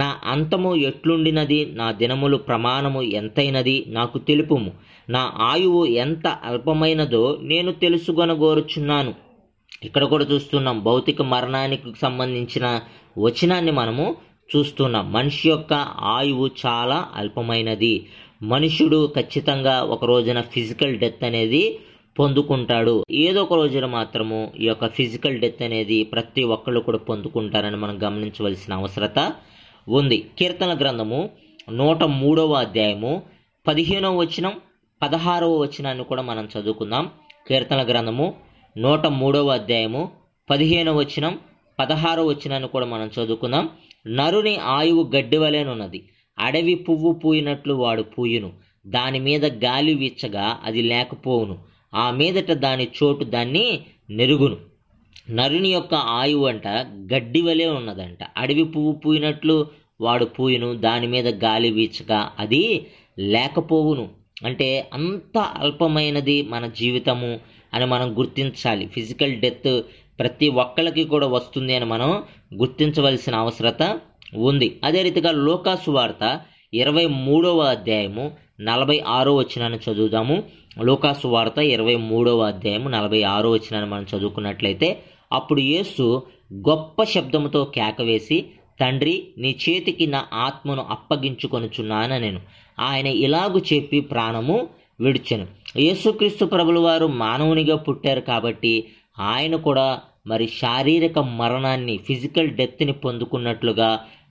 నా అంతము ఎట్లుండినది నా దినములు ప్రమాణము ఎంతైనది నాకు తెలుపుము నా ఆయువు ఎంత అల్పమైనదో నేను తెలుసుకొనగోరుచున్నాను ఇక్కడ కూడా చూస్తున్నాం భౌతిక మరణానికి సంబంధించిన వచనాన్ని మనము చూస్తున్నాం మనిషి యొక్క ఆయువు చాలా అల్పమైనది మనుషుడు ఖచ్చితంగా ఒక రోజున ఫిజికల్ డెత్ అనేది పొందుకుంటాడు ఏదో ఒక రోజున మాత్రము ఈ యొక్క ఫిజికల్ డెత్ అనేది ప్రతి ఒక్కళ్ళు కూడా పొందుకుంటారని మనం గమనించవలసిన అవసరత ఉంది కీర్తన గ్రంథము నూట మూడవ అధ్యాయము పదిహేనవ వచనం పదహారవ వచనాన్ని కూడా మనం చదువుకుందాం కీర్తన గ్రంథము నూట మూడవ అధ్యాయము పదిహేనవ వచనం పదహారవ వచనాన్ని కూడా మనం చదువుకుందాం నరుని ఆయువు గడ్డివలేనున్నది అడవి పువ్వు పూయినట్లు వాడు పూయును దాని మీద గాలి వీచగా అది లేకపోవును ఆ మీదట దాని చోటు దాన్ని నెరుగును నరుని యొక్క ఆయువు అంట గడ్డి వలె ఉన్నదంట అడవి పువ్వు పూయినట్లు వాడు పూయును దాని మీద గాలి వీచగా అది లేకపోవును అంటే అంత అల్పమైనది మన జీవితము అని మనం గుర్తించాలి ఫిజికల్ డెత్ ప్రతి ఒక్కరికి కూడా వస్తుంది అని మనం గుర్తించవలసిన అవసరత ఉంది అదే రీతిగా లోకాసు వార్త ఇరవై మూడవ అధ్యాయము నలభై ఆరో వచ్చినాన్ని చదువుదాము లోకాసు వార్త ఇరవై మూడవ అధ్యాయము నలభై ఆరో వచ్చినాన్ని మనం చదువుకున్నట్లయితే అప్పుడు యేసు గొప్ప శబ్దముతో కేకవేసి తండ్రి నీ చేతికి నా ఆత్మను అప్పగించుకొనుచున్నాను నేను ఆయన ఇలాగు చెప్పి ప్రాణము విడిచాను యేసుక్రీస్తు ప్రభుల వారు మానవునిగా పుట్టారు కాబట్టి ఆయన కూడా మరి శారీరక మరణాన్ని ఫిజికల్ డెత్ని పొందుకున్నట్లుగా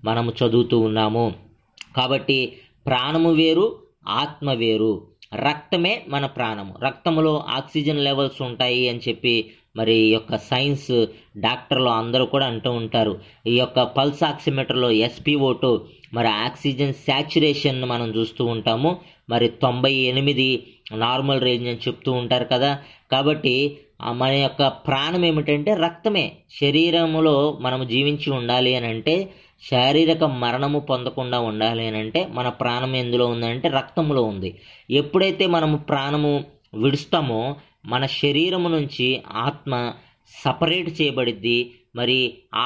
మనము చదువుతూ ఉన్నాము కాబట్టి ప్రాణము వేరు ఆత్మ వేరు రక్తమే మన ప్రాణము రక్తంలో ఆక్సిజన్ లెవెల్స్ ఉంటాయి అని చెప్పి మరి ఈ యొక్క సైన్స్ డాక్టర్లు అందరూ కూడా అంటూ ఉంటారు ఈ యొక్క పల్స్ ఆక్సిమీటర్లో ఎస్పిఓటు మరి ఆక్సిజన్ శాచురేషన్ మనం చూస్తూ ఉంటాము మరి తొంభై ఎనిమిది నార్మల్ రేంజ్ అని చెప్తూ ఉంటారు కదా కాబట్టి మన యొక్క ప్రాణం ఏమిటంటే రక్తమే శరీరములో మనము జీవించి ఉండాలి అని అంటే శారీరక మరణము పొందకుండా ఉండాలి అని అంటే మన ప్రాణం ఎందులో ఉందంటే రక్తములో ఉంది ఎప్పుడైతే మనము ప్రాణము విడుస్తామో మన శరీరము నుంచి ఆత్మ సపరేట్ చేయబడిద్ది మరి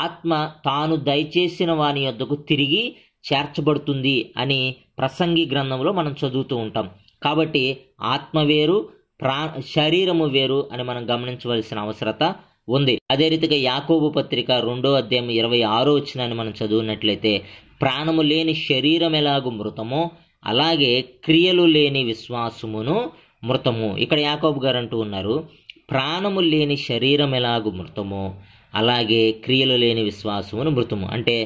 ఆత్మ తాను దయచేసిన వాని యొద్దకు తిరిగి చేర్చబడుతుంది అని ప్రసంగి గ్రంథంలో మనం చదువుతూ ఉంటాం కాబట్టి ఆత్మ వేరు ప్రా శరీరము వేరు అని మనం గమనించవలసిన అవసరత ఉంది అదే రీతిగా యాకోబు పత్రిక రెండో అధ్యాయం ఇరవై ఆరో వచ్చినాన్ని మనం చదువునట్లయితే ప్రాణము లేని శరీరం ఎలాగు మృతమో అలాగే క్రియలు లేని విశ్వాసమును మృతము ఇక్కడ యాకోబు గారు అంటూ ఉన్నారు ప్రాణము లేని శరీరం ఎలాగు మృతము అలాగే క్రియలు లేని విశ్వాసమును మృతము అంటే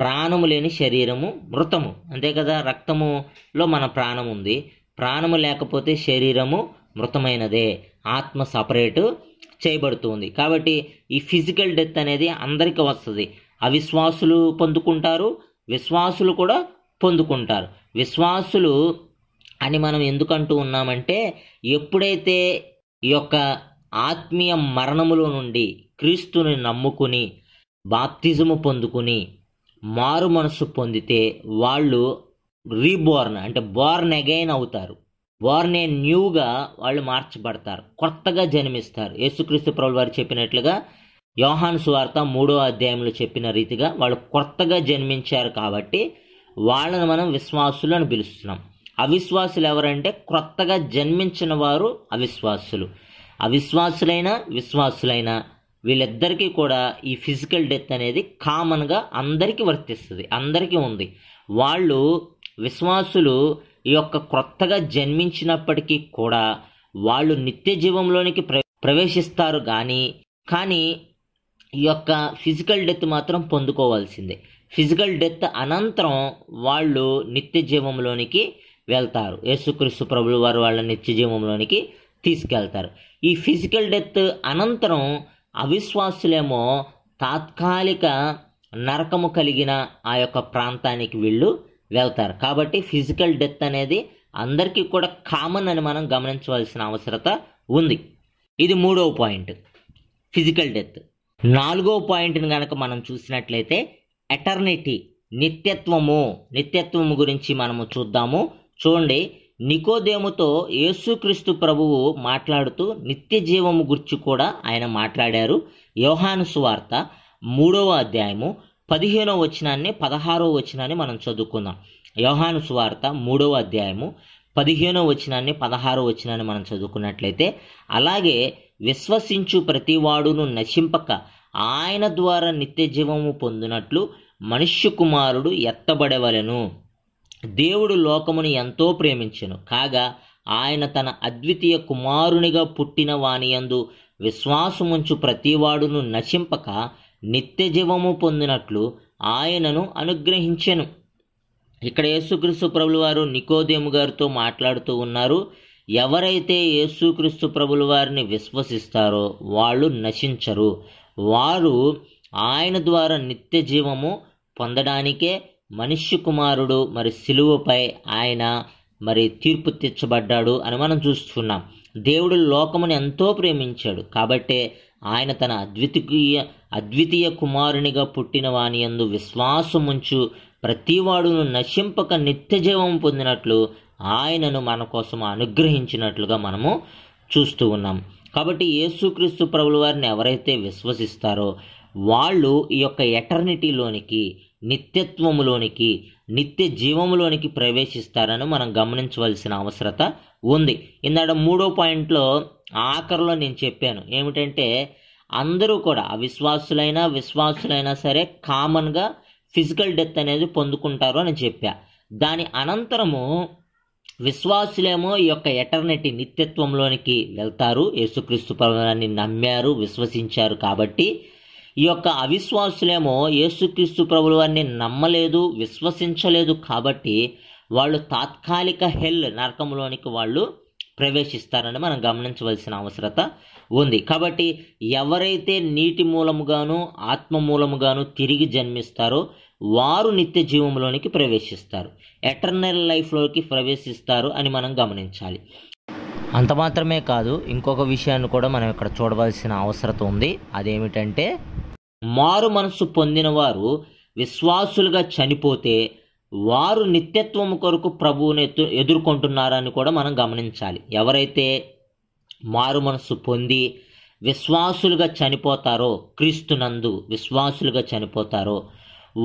ప్రాణము లేని శరీరము మృతము అంతే కదా రక్తములో మన ప్రాణం ఉంది ప్రాణము లేకపోతే శరీరము మృతమైనదే ఆత్మ సపరేటు చేయబడుతుంది కాబట్టి ఈ ఫిజికల్ డెత్ అనేది అందరికీ వస్తుంది అవిశ్వాసులు పొందుకుంటారు విశ్వాసులు కూడా పొందుకుంటారు విశ్వాసులు అని మనం ఎందుకంటూ ఉన్నామంటే ఎప్పుడైతే ఈ యొక్క ఆత్మీయ మరణములో నుండి క్రీస్తుని నమ్ముకుని బాప్తిజము పొందుకుని మారు మనసు పొందితే వాళ్ళు రీబోర్న్ అంటే బోర్న్ అగైన్ అవుతారు వారినే న్యూగా వాళ్ళు మార్చబడతారు కొత్తగా జన్మిస్తారు యేసుక్రీస్తు ప్రభు వారు చెప్పినట్లుగా యోహాన్ సువార్త మూడో అధ్యాయంలో చెప్పిన రీతిగా వాళ్ళు కొత్తగా జన్మించారు కాబట్టి వాళ్ళని మనం విశ్వాసులు అని పిలుస్తున్నాం అవిశ్వాసులు ఎవరంటే కొత్తగా జన్మించిన వారు అవిశ్వాసులు అవిశ్వాసులైనా విశ్వాసులైనా వీళ్ళిద్దరికీ కూడా ఈ ఫిజికల్ డెత్ అనేది కామన్గా అందరికీ వర్తిస్తుంది అందరికీ ఉంది వాళ్ళు విశ్వాసులు ఈ యొక్క క్రొత్తగా జన్మించినప్పటికీ కూడా వాళ్ళు నిత్య జీవంలోనికి ప్రవేశిస్తారు కానీ కానీ ఈ యొక్క ఫిజికల్ డెత్ మాత్రం పొందుకోవాల్సిందే ఫిజికల్ డెత్ అనంతరం వాళ్ళు నిత్య జీవంలోనికి వెళ్తారు యేసుక్రీస్తు ప్రభులు వారు వాళ్ళ నిత్య జీవంలోనికి తీసుకెళ్తారు ఈ ఫిజికల్ డెత్ అనంతరం అవిశ్వాసులేమో తాత్కాలిక నరకము కలిగిన ఆ యొక్క ప్రాంతానికి వీళ్ళు వెళ్తారు కాబట్టి ఫిజికల్ డెత్ అనేది అందరికీ కూడా కామన్ అని మనం గమనించవలసిన అవసరత ఉంది ఇది మూడవ పాయింట్ ఫిజికల్ డెత్ నాలుగవ పాయింట్ని కనుక మనం చూసినట్లయితే ఎటర్నిటీ నిత్యత్వము నిత్యత్వము గురించి మనము చూద్దాము చూడండి నికోదేముతో యేసుక్రీస్తు ప్రభువు మాట్లాడుతూ నిత్య జీవము గురించి కూడా ఆయన మాట్లాడారు యోహాను సువార్త మూడవ అధ్యాయము పదిహేనో వచనాన్ని పదహారో వచనాన్ని మనం చదువుకుందాం యోహాను సువార్త మూడవ అధ్యాయము పదిహేనో వచనాన్ని పదహారో వచనాన్ని మనం చదువుకున్నట్లయితే అలాగే విశ్వసించు ప్రతివాడును నశింపక ఆయన ద్వారా నిత్య జీవము పొందినట్లు మనుష్య కుమారుడు ఎత్తబడవలను దేవుడు లోకమును ఎంతో ప్రేమించను కాగా ఆయన తన అద్వితీయ కుమారునిగా పుట్టిన వాణియందు విశ్వాసముంచు ప్రతివాడును నశింపక నిత్య జీవము పొందినట్లు ఆయనను అనుగ్రహించెను ఇక్కడ యేసుక్రీస్తు ప్రభులు వారు నికోదేము గారితో మాట్లాడుతూ ఉన్నారు ఎవరైతే యేసుక్రీస్తు ప్రభులు వారిని విశ్వసిస్తారో వాళ్ళు నశించరు వారు ఆయన ద్వారా నిత్య జీవము పొందడానికే మనిషి కుమారుడు మరి సిలువపై ఆయన మరి తీర్పు తెచ్చబడ్డాడు అని మనం చూస్తున్నాం దేవుడు లోకమును ఎంతో ప్రేమించాడు కాబట్టే ఆయన తన అద్వితీయ అద్వితీయ కుమారునిగా పుట్టిన వానియందు విశ్వాసముంచు ప్రతివాడును నశింపక నిత్యజీవం పొందినట్లు ఆయనను మన కోసం అనుగ్రహించినట్లుగా మనము చూస్తూ ఉన్నాం కాబట్టి యేసుక్రీస్తు ప్రభుల వారిని ఎవరైతే విశ్వసిస్తారో వాళ్ళు ఈ యొక్క ఎటర్నిటీలోనికి నిత్యత్వములోనికి నిత్య జీవములోనికి ప్రవేశిస్తారని మనం గమనించవలసిన అవసరత ఉంది ఇందాడ మూడో పాయింట్లో ఆఖరిలో నేను చెప్పాను ఏమిటంటే అందరూ కూడా అవిశ్వాసులైనా విశ్వాసులైనా సరే కామన్గా ఫిజికల్ డెత్ అనేది పొందుకుంటారు అని చెప్పా దాని అనంతరము విశ్వాసులేమో ఈ యొక్క ఎటర్నిటీ నిత్యత్వంలోనికి వెళ్తారు యేసుక్రీస్తు ప్రభువాన్ని నమ్మారు విశ్వసించారు కాబట్టి ఈ యొక్క అవిశ్వాసులేమో యేసుక్రీస్తు ప్రభువాన్ని నమ్మలేదు విశ్వసించలేదు కాబట్టి వాళ్ళు తాత్కాలిక హెల్ నరకంలోనికి వాళ్ళు ప్రవేశిస్తారని మనం గమనించవలసిన అవసరత ఉంది కాబట్టి ఎవరైతే నీటి మూలముగాను ఆత్మ మూలముగాను తిరిగి జన్మిస్తారో వారు నిత్య జీవంలోనికి ప్రవేశిస్తారు ఎటర్నల్ లైఫ్లోకి ప్రవేశిస్తారు అని మనం గమనించాలి అంత మాత్రమే కాదు ఇంకొక విషయాన్ని కూడా మనం ఇక్కడ చూడవలసిన అవసరం ఉంది అదేమిటంటే మారు మనసు పొందినవారు విశ్వాసులుగా చనిపోతే వారు నిత్యత్వము కొరకు ప్రభువుని ఎత్తు ఎదుర్కొంటున్నారని కూడా మనం గమనించాలి ఎవరైతే మారు మనసు పొంది విశ్వాసులుగా చనిపోతారో క్రీస్తునందు విశ్వాసులుగా చనిపోతారో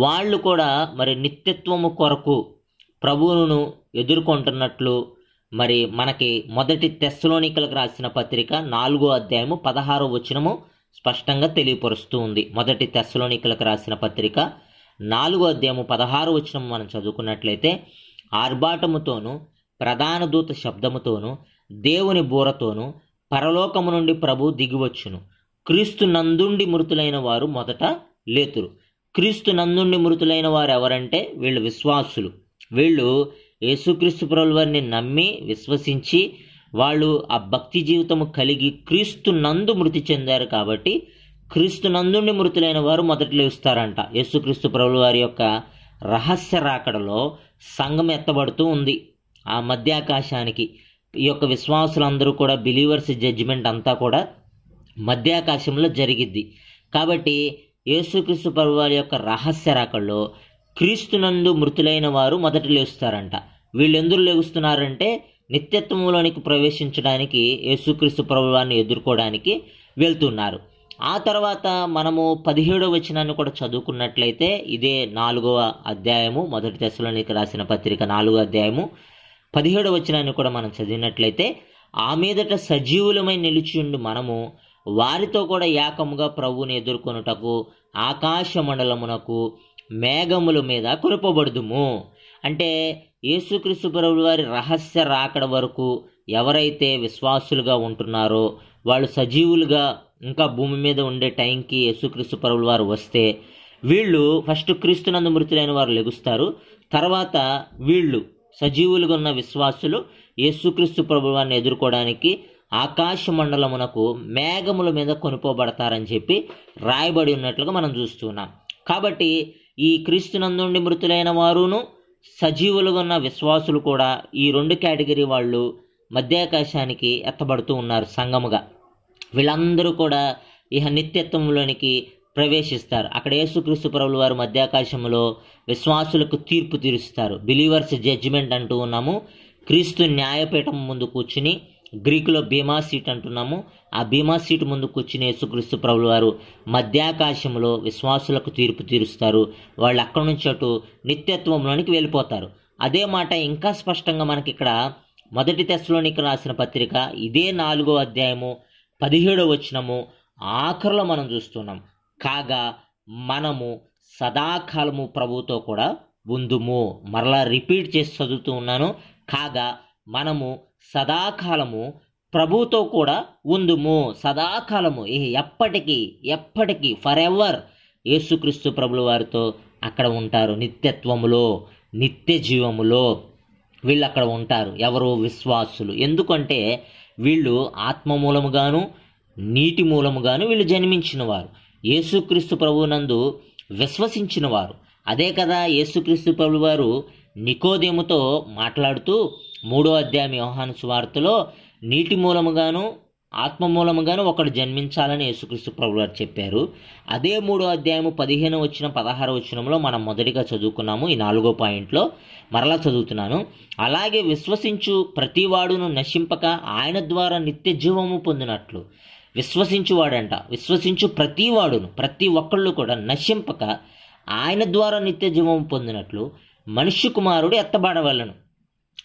వాళ్ళు కూడా మరి నిత్యత్వము కొరకు ప్రభువును ఎదుర్కొంటున్నట్లు మరి మనకి మొదటి తెస్సలోనికలకు రాసిన పత్రిక నాలుగో అధ్యాయము పదహారో వచనము స్పష్టంగా తెలియపరుస్తూ ఉంది మొదటి తెస్సలోనికలకు రాసిన పత్రిక నాలుగో అధ్యాయము పదహారు వచ్చిన మనం చదువుకున్నట్లయితే ఆర్భాటముతోనూ ప్రధాన దూత శబ్దముతోనూ దేవుని బూరతోనూ పరలోకము నుండి ప్రభు దిగివచ్చును క్రీస్తు నందుండి మృతులైన వారు మొదట లేతురు క్రీస్తు నందుండి మృతులైన వారు ఎవరంటే వీళ్ళు విశ్వాసులు వీళ్ళు యేసుక్రీస్తు ప్రభువారిని నమ్మి విశ్వసించి వాళ్ళు ఆ భక్తి జీవితము కలిగి క్రీస్తు నందు మృతి చెందారు కాబట్టి క్రీస్తు నందుండి మృతులైన వారు మొదట లేస్తారంట యేసుక్రీస్తు ప్రభుల వారి యొక్క రహస్య రాకడలో సంఘం ఎత్తబడుతూ ఉంది ఆ మధ్యాకాశానికి ఈ యొక్క విశ్వాసులందరూ కూడా బిలీవర్స్ జడ్జిమెంట్ అంతా కూడా మధ్యాకాశంలో జరిగిద్ది కాబట్టి యేసుక్రీస్తు ప్రభు వారి యొక్క రహస్య రాకల్లో క్రీస్తునందు మృతులైన వారు మొదట లేస్తారంట వీళ్ళు ఎందుకు లేగుస్తున్నారంటే నిత్యత్వంలోనికి ప్రవేశించడానికి యేసుక్రీస్తు ప్రభు వారిని ఎదుర్కోవడానికి వెళ్తున్నారు ఆ తర్వాత మనము పదిహేడో వచనాన్ని కూడా చదువుకున్నట్లయితే ఇదే నాలుగవ అధ్యాయము మొదటి దశలోనికి రాసిన పత్రిక నాలుగో అధ్యాయము పదిహేడో వచనాన్ని కూడా మనం చదివినట్లయితే ఆ మీదట సజీవులమై నిలిచియుండు మనము వారితో కూడా ఏకముగా ప్రభువుని ఎదుర్కొనుటకు ఆకాశ మండలమునకు మేఘముల మీద కురపబడుదుము అంటే యేసుక్రీస్తు ప్రభు వారి రహస్య రాకడ వరకు ఎవరైతే విశ్వాసులుగా ఉంటున్నారో వాళ్ళు సజీవులుగా ఇంకా భూమి మీద ఉండే టైంకి యేసుక్రీస్తు పరువుల వారు వస్తే వీళ్ళు ఫస్ట్ క్రీస్తునందు మృతులైన వారు లెగుస్తారు తర్వాత వీళ్ళు సజీవులుగా ఉన్న విశ్వాసులు యేసుక్రీస్తు ప్రభువాన్ని ఎదుర్కోవడానికి ఆకాశ మండలమునకు మేఘముల మీద కొనుపోబడతారని చెప్పి రాయబడి ఉన్నట్లుగా మనం చూస్తున్నాం కాబట్టి ఈ క్రీస్తునందుండి మృతులైన వారును సజీవులుగా ఉన్న విశ్వాసులు కూడా ఈ రెండు కేటగిరీ వాళ్ళు మధ్యాకాశానికి ఎత్తబడుతూ ఉన్నారు సంగముగా వీళ్ళందరూ కూడా ఇహ నిత్యత్వంలోనికి ప్రవేశిస్తారు అక్కడ యేసుక్రీస్తు ప్రభుల వారు మధ్యాకాశంలో విశ్వాసులకు తీర్పు తీరుస్తారు బిలీవర్స్ జడ్జిమెంట్ అంటూ ఉన్నాము క్రీస్తు న్యాయపీఠం ముందు కూర్చుని గ్రీకులో బీమా సీట్ అంటున్నాము ఆ బీమా సీట్ ముందు కూర్చుని యేసుక్రీస్తు ప్రభుల వారు మధ్యాకాశంలో విశ్వాసులకు తీర్పు తీరుస్తారు వాళ్ళు అక్కడి నుంచి అటు నిత్యత్వంలోనికి వెళ్ళిపోతారు అదే మాట ఇంకా స్పష్టంగా మనకి ఇక్కడ మొదటి దశలోనికి రాసిన పత్రిక ఇదే నాలుగో అధ్యాయము పదిహేడో వచ్చినము ఆఖరులో మనం చూస్తున్నాం కాగా మనము సదాకాలము ప్రభుతో కూడా ఉందుము మరలా రిపీట్ చేసి చదువుతూ ఉన్నాను కాగా మనము సదాకాలము ప్రభుతో కూడా ఉందుము సదాకాలము ఎప్పటికీ ఎప్పటికీ ఫర్ ఎవర్ యేసుక్రీస్తు ప్రభుల వారితో అక్కడ ఉంటారు నిత్యత్వములో నిత్య జీవములో వీళ్ళు అక్కడ ఉంటారు ఎవరు విశ్వాసులు ఎందుకంటే వీళ్ళు ఆత్మ మూలముగాను నీటి మూలముగాను వీళ్ళు జన్మించినవారు యేసుక్రీస్తు ప్రభువునందు విశ్వసించినవారు అదే కదా యేసుక్రీస్తు ప్రభు వారు నికోదేముతో మాట్లాడుతూ మూడో అధ్యాయం వ్యవహాన సువార్తలో నీటి మూలముగాను ఆత్మ మూలముగాను ఒకడు జన్మించాలని యేసుక్రీస్తు ప్రభు గారు చెప్పారు అదే మూడో అధ్యాయము పదిహేను వచ్చిన పదహారు వచ్చినంలో మనం మొదటిగా చదువుకున్నాము ఈ నాలుగో పాయింట్లో మరలా చదువుతున్నాను అలాగే విశ్వసించు ప్రతివాడును నశింపక ఆయన ద్వారా నిత్య జీవము పొందినట్లు విశ్వసించువాడంట విశ్వసించు ప్రతివాడును ప్రతి ఒక్కళ్ళు కూడా నశింపక ఆయన ద్వారా నిత్య జీవము పొందినట్లు మనుష్య కుమారుడు ఎత్తబడవలను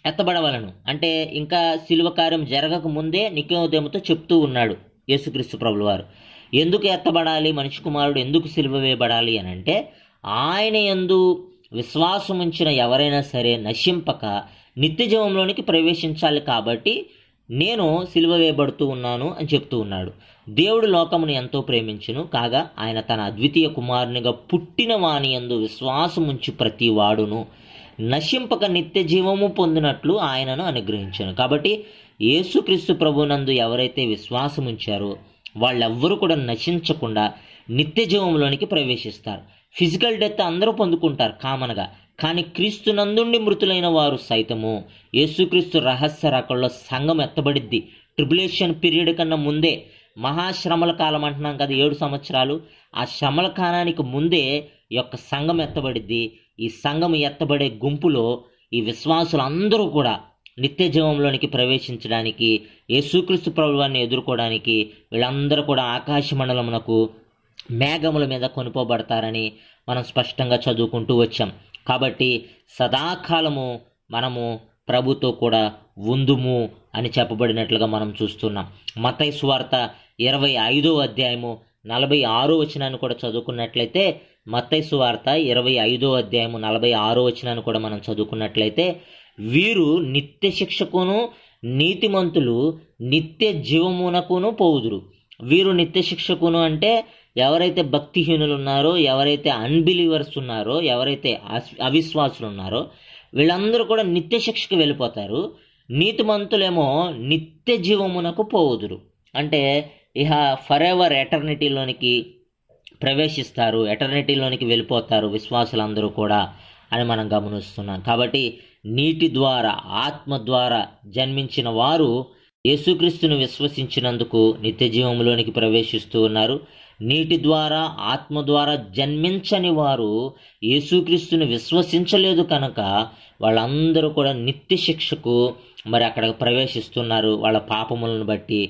ఎత్తబడవలను అంటే ఇంకా శిలువ కార్యం జరగక ముందే నికోదేముతో చెప్తూ ఉన్నాడు యేసుక్రీస్తు ప్రభులు వారు ఎందుకు ఎత్తబడాలి మనిషి కుమారుడు ఎందుకు సిలువ వేయబడాలి అని అంటే ఆయన ఎందు విశ్వాసం ఉంచిన ఎవరైనా సరే నశింపక నిత్య జీవంలోనికి ప్రవేశించాలి కాబట్టి నేను సిలువ వేయబడుతూ ఉన్నాను అని చెప్తూ ఉన్నాడు దేవుడు లోకమును ఎంతో ప్రేమించును కాగా ఆయన తన అద్వితీయ కుమారునిగా పుట్టిన వాణి ఎందు విశ్వాసం ప్రతి వాడును నశింపక నిత్య జీవము పొందినట్లు ఆయనను అనుగ్రహించాను కాబట్టి యేసుక్రీస్తు ప్రభునందు ఎవరైతే విశ్వాసం ఉంచారో వాళ్ళెవ్వరూ కూడా నశించకుండా నిత్య జీవంలోనికి ప్రవేశిస్తారు ఫిజికల్ డెత్ అందరూ పొందుకుంటారు కామన్గా కానీ క్రీస్తు నందుండి మృతులైన వారు సైతము యేసుక్రీస్తు రహస్య రకంలో సంఘం ఎత్తబడిద్ది ట్రిబులేషన్ పీరియడ్ కన్నా ముందే మహాశ్రమల కాలం అంటున్నాం కదా ఏడు సంవత్సరాలు ఆ శ్రమల కాలానికి ముందే యొక్క సంఘం ఎత్తబడిద్ది ఈ సంఘం ఎత్తబడే గుంపులో ఈ విశ్వాసులందరూ కూడా నిత్య జీవంలోనికి ప్రవేశించడానికి యేసుక్రీస్తు ప్రభువాన్ని ఎదుర్కోవడానికి వీళ్ళందరూ కూడా ఆకాశ మండలమునకు మేఘముల మీద కొనుకోబడతారని మనం స్పష్టంగా చదువుకుంటూ వచ్చాం కాబట్టి సదాకాలము మనము ప్రభుతో కూడా ఉందుము అని చెప్పబడినట్లుగా మనం చూస్తున్నాం మతైసు వార్త ఇరవై ఐదో అధ్యాయము నలభై ఆరో వచనాన్ని కూడా చదువుకున్నట్లయితే మత్తైసు వార్త ఇరవై ఐదో అధ్యాయము నలభై ఆరో వచనాన్ని కూడా మనం చదువుకున్నట్లయితే వీరు నిత్య శిక్షకును నీతిమంతులు నిత్య జీవమునకును పోదురు వీరు నిత్య శిక్షకును అంటే ఎవరైతే భక్తిహీనులు ఉన్నారో ఎవరైతే అన్బిలీవర్స్ ఉన్నారో ఎవరైతే అవిశ్వాసులు ఉన్నారో వీళ్ళందరూ కూడా నిత్య శిక్షకు వెళ్ళిపోతారు నీతిమంతులేమో నిత్య జీవమునకు పోవుదురు అంటే ఇహ ఫర్ ఎవర్ ఎటర్నిటీలోనికి ప్రవేశిస్తారు ఎటర్నిటీలోనికి వెళ్ళిపోతారు విశ్వాసులందరూ కూడా అని మనం గమనిస్తున్నాం కాబట్టి నీటి ద్వారా ఆత్మ ద్వారా జన్మించిన వారు యేసుక్రీస్తును విశ్వసించినందుకు నిత్య జీవంలోనికి ప్రవేశిస్తూ ఉన్నారు నీటి ద్వారా ఆత్మ ద్వారా జన్మించని వారు యేసుక్రీస్తుని విశ్వసించలేదు కనుక వాళ్ళందరూ కూడా నిత్య శిక్షకు మరి అక్కడ ప్రవేశిస్తున్నారు వాళ్ళ పాపములను బట్టి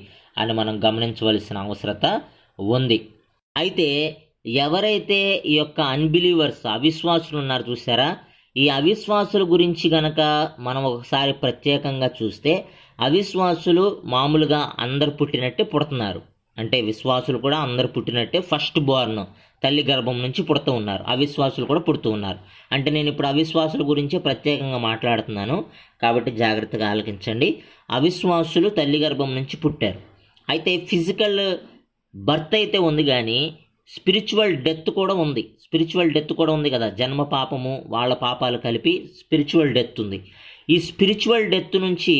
అని మనం గమనించవలసిన అవసరత ఉంది అయితే ఎవరైతే ఈ యొక్క అన్బిలీవర్స్ అవిశ్వాసులు ఉన్నారు చూసారా ఈ అవిశ్వాసుల గురించి గనక మనం ఒకసారి ప్రత్యేకంగా చూస్తే అవిశ్వాసులు మామూలుగా అందరు పుట్టినట్టే పుడుతున్నారు అంటే విశ్వాసులు కూడా అందరు పుట్టినట్టే ఫస్ట్ బోర్న్ తల్లి గర్భం నుంచి పుడుతూ ఉన్నారు అవిశ్వాసులు కూడా పుడుతూ ఉన్నారు అంటే నేను ఇప్పుడు అవిశ్వాసుల గురించి ప్రత్యేకంగా మాట్లాడుతున్నాను కాబట్టి జాగ్రత్తగా ఆలకించండి అవిశ్వాసులు తల్లి గర్భం నుంచి పుట్టారు అయితే ఫిజికల్ బర్త్ అయితే ఉంది కానీ స్పిరిచువల్ డెత్ కూడా ఉంది స్పిరిచువల్ డెత్ కూడా ఉంది కదా జన్మ పాపము వాళ్ళ పాపాలు కలిపి స్పిరిచువల్ డెత్ ఉంది ఈ స్పిరిచువల్ డెత్ నుంచి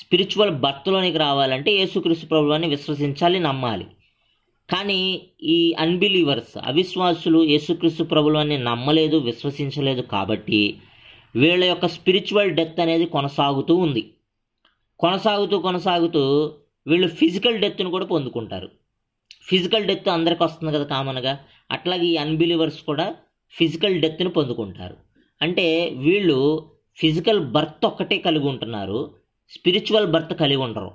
స్పిరిచువల్ బర్త్లోనికి రావాలంటే యేసుక్రీస్తు అని విశ్వసించాలి నమ్మాలి కానీ ఈ అన్బిలీవర్స్ అవిశ్వాసులు యేసుక్రీస్తు అని నమ్మలేదు విశ్వసించలేదు కాబట్టి వీళ్ళ యొక్క స్పిరిచువల్ డెత్ అనేది కొనసాగుతూ ఉంది కొనసాగుతూ కొనసాగుతూ వీళ్ళు ఫిజికల్ డెత్ను కూడా పొందుకుంటారు ఫిజికల్ డెత్ అందరికి వస్తుంది కదా కామన్గా అట్లాగే ఈ అన్బిలీవర్స్ కూడా ఫిజికల్ డెత్ని పొందుకుంటారు అంటే వీళ్ళు ఫిజికల్ బర్త్ ఒక్కటే కలిగి ఉంటున్నారు స్పిరిచువల్ బర్త్ కలిగి ఉండరు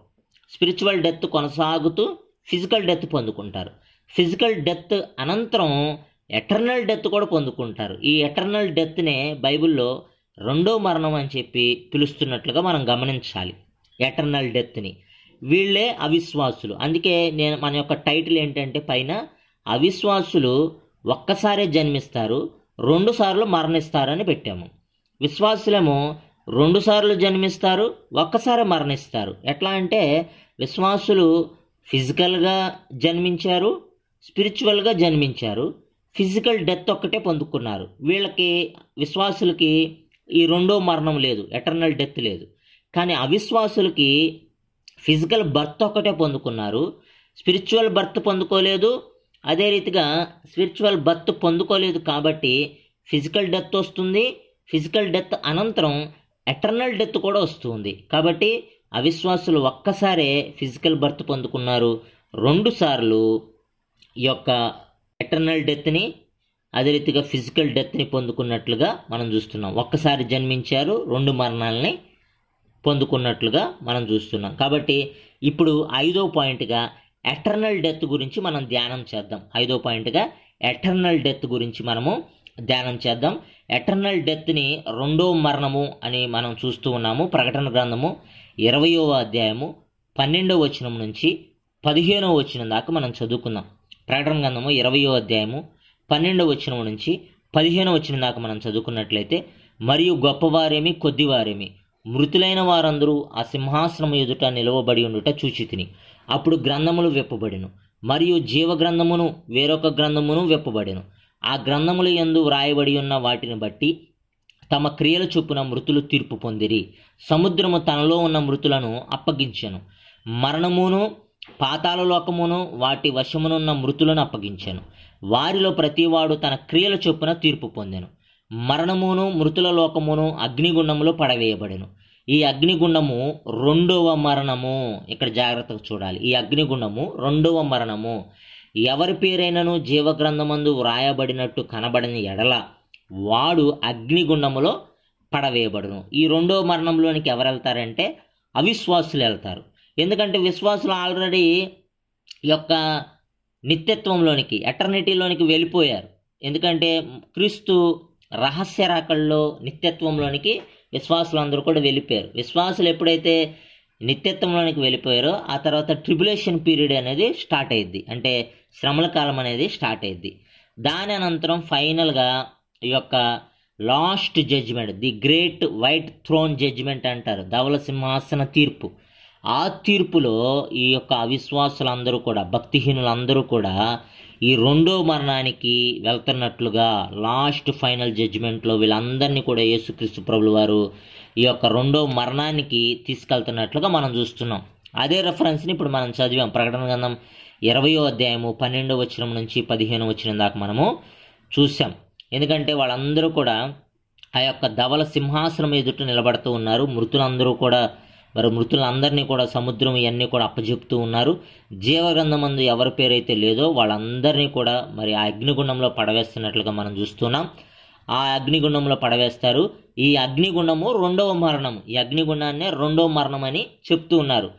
స్పిరిచువల్ డెత్ కొనసాగుతూ ఫిజికల్ డెత్ పొందుకుంటారు ఫిజికల్ డెత్ అనంతరం ఎటర్నల్ డెత్ కూడా పొందుకుంటారు ఈ ఎటర్నల్ డెత్నే బైబిల్లో రెండో మరణం అని చెప్పి పిలుస్తున్నట్లుగా మనం గమనించాలి ఎటర్నల్ డెత్ని వీళ్ళే అవిశ్వాసులు అందుకే నేను మన యొక్క టైటిల్ ఏంటంటే పైన అవిశ్వాసులు ఒక్కసారే జన్మిస్తారు రెండుసార్లు మరణిస్తారని పెట్టాము విశ్వాసులేమో రెండుసార్లు జన్మిస్తారు ఒక్కసారి మరణిస్తారు ఎట్లా అంటే విశ్వాసులు ఫిజికల్గా జన్మించారు స్పిరిచువల్గా జన్మించారు ఫిజికల్ డెత్ ఒక్కటే పొందుకున్నారు వీళ్ళకి విశ్వాసులకి ఈ రెండో మరణం లేదు ఎటర్నల్ డెత్ లేదు కానీ అవిశ్వాసులకి ఫిజికల్ బర్త్ ఒకటే పొందుకున్నారు స్పిరిచువల్ బర్త్ పొందుకోలేదు అదే రీతిగా స్పిరిచువల్ బర్త్ పొందుకోలేదు కాబట్టి ఫిజికల్ డెత్ వస్తుంది ఫిజికల్ డెత్ అనంతరం ఎటర్నల్ డెత్ కూడా వస్తుంది కాబట్టి అవిశ్వాసులు ఒక్కసారే ఫిజికల్ బర్త్ పొందుకున్నారు రెండు సార్లు ఈ యొక్క ఎటర్నల్ డెత్ని అదే రీతిగా ఫిజికల్ డెత్ని పొందుకున్నట్లుగా మనం చూస్తున్నాం ఒక్కసారి జన్మించారు రెండు మరణాలని పొందుకున్నట్లుగా మనం చూస్తున్నాం కాబట్టి ఇప్పుడు ఐదో పాయింట్గా ఎటర్నల్ డెత్ గురించి మనం ధ్యానం చేద్దాం ఐదో పాయింట్గా ఎటర్నల్ డెత్ గురించి మనము ధ్యానం చేద్దాం ఎటర్నల్ డెత్ని రెండో మరణము అని మనం చూస్తూ ఉన్నాము ప్రకటన గ్రంథము ఇరవయో అధ్యాయము పన్నెండవ వచనం నుంచి పదిహేనవ వచనం దాకా మనం చదువుకుందాం ప్రకటన గ్రంథము ఇరవయో అధ్యాయము పన్నెండవ వచనం నుంచి పదిహేనవ వచనం దాకా మనం చదువుకున్నట్లయితే మరియు గొప్పవారేమి కొద్దివారేమి మృతులైన వారందరూ ఆ సింహాసనం ఎదుట నిలవబడి ఉండుట చూచితిని అప్పుడు గ్రంథములు విప్పబడెను మరియు జీవ గ్రంథమును వేరొక గ్రంథమును విప్పబడెను ఆ గ్రంథములు ఎందు వ్రాయబడి ఉన్న వాటిని బట్టి తమ క్రియల చొప్పున మృతులు తీర్పు పొందిరి సముద్రము తనలో ఉన్న మృతులను అప్పగించాను మరణమును పాతాల లోకమును వాటి వశమునున్న మృతులను అప్పగించాను వారిలో ప్రతివాడు తన క్రియల చొప్పున తీర్పు పొందాను మరణమును మృతుల లోకమును అగ్నిగుండములో పడవేయబడెను ఈ అగ్నిగుండము రెండవ మరణము ఇక్కడ జాగ్రత్తగా చూడాలి ఈ అగ్నిగుండము రెండవ మరణము ఎవరి పేరైనను జీవగ్రంథమందు వ్రాయబడినట్టు కనబడని ఎడల వాడు అగ్నిగుండములో పడవేయబడును ఈ రెండవ మరణంలోనికి ఎవరు వెళ్తారంటే అవిశ్వాసులు వెళ్తారు ఎందుకంటే విశ్వాసులు ఆల్రెడీ యొక్క నిత్యత్వంలోనికి ఎటర్నిటీలోనికి వెళ్ళిపోయారు ఎందుకంటే క్రీస్తు రహస్య రాకల్లో నిత్యత్వంలోనికి విశ్వాసులందరూ కూడా వెళ్ళిపోయారు విశ్వాసులు ఎప్పుడైతే నిత్యత్వంలోనికి వెళ్ళిపోయారో ఆ తర్వాత ట్రిబులేషన్ పీరియడ్ అనేది స్టార్ట్ అయ్యిద్ది అంటే శ్రమల కాలం అనేది స్టార్ట్ అయ్యిద్ది దాని అనంతరం ఫైనల్గా ఈ యొక్క last judgement the great white throne judgement అంటారు ధవల సింహాసన తీర్పు ఆ తీర్పులో ఈ యొక్క అవిశ్వాసులందరూ కూడా భక్తిహీనులందరూ కూడా ఈ రెండో మరణానికి వెళ్తున్నట్లుగా లాస్ట్ ఫైనల్ జడ్జిమెంట్లో వీళ్ళందరినీ కూడా యేసుక్రీస్తు ప్రభులు వారు ఈ యొక్క రెండో మరణానికి తీసుకెళ్తున్నట్లుగా మనం చూస్తున్నాం అదే రెఫరెన్స్ని ఇప్పుడు మనం చదివాం ప్రకటన గ్రంథం ఇరవయో అధ్యాయము పన్నెండో వచ్చిన నుంచి పదిహేను వచ్చిన దాకా మనము చూసాం ఎందుకంటే వాళ్ళందరూ కూడా ఆ యొక్క ధవల సింహాసనం ఎదుట నిలబడుతూ ఉన్నారు మృతులందరూ కూడా మరి మృతులందరినీ కూడా సముద్రం ఇవన్నీ కూడా అప్పచెప్తూ ఉన్నారు జీవగ్రంథమందు ఎవరి పేరైతే లేదో వాళ్ళందరినీ కూడా మరి ఆ అగ్నిగుండంలో పడవేస్తున్నట్లుగా మనం చూస్తున్నాం ఆ అగ్నిగుండంలో పడవేస్తారు ఈ అగ్నిగుండము రెండవ మరణం ఈ అగ్నిగుండాన్నే రెండవ మరణం అని చెప్తూ ఉన్నారు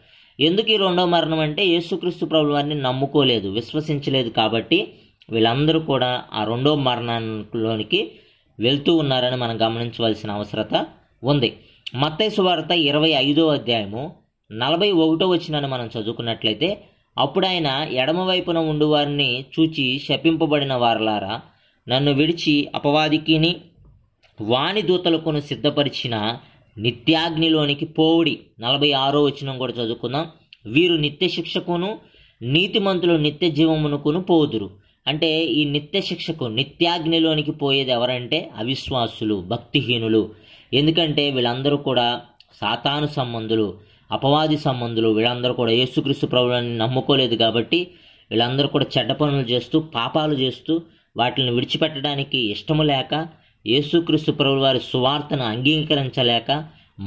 ఎందుకు ఈ రెండవ మరణం అంటే యేసుక్రీస్తు ప్రభు వారిని నమ్ముకోలేదు విశ్వసించలేదు కాబట్టి వీళ్ళందరూ కూడా ఆ రెండవ మరణంలోనికి వెళ్తూ ఉన్నారని మనం గమనించవలసిన అవసరత ఉంది మత్తేసు వార్త ఇరవై ఐదో అధ్యాయము నలభై ఒకటో వచ్చినాన్ని మనం చదువుకున్నట్లయితే అప్పుడు ఆయన ఎడమవైపున వారిని చూచి శపింపబడిన వారలారా నన్ను విడిచి అపవాదికిని వాణి దూతలకును సిద్ధపరిచిన నిత్యాగ్నిలోనికి పోవుడి నలభై ఆరో వచనం కూడా చదువుకుందాం వీరు నిత్య శిక్షకును నీతిమంతులు నిత్య జీవమునకును పోదురు అంటే ఈ నిత్య శిక్షకు నిత్యాగ్నిలోనికి పోయేది ఎవరంటే అవిశ్వాసులు భక్తిహీనులు ఎందుకంటే వీళ్ళందరూ కూడా సాతాను సంబంధులు అపవాది సంబంధులు వీళ్ళందరూ కూడా యేసుక్రీస్తు ప్రభులని నమ్ముకోలేదు కాబట్టి వీళ్ళందరూ కూడా చెడ్డ పనులు చేస్తూ పాపాలు చేస్తూ వాటిని విడిచిపెట్టడానికి ఇష్టము లేక యేసుక్రీస్తు ప్రభుల వారి సువార్తను అంగీకరించలేక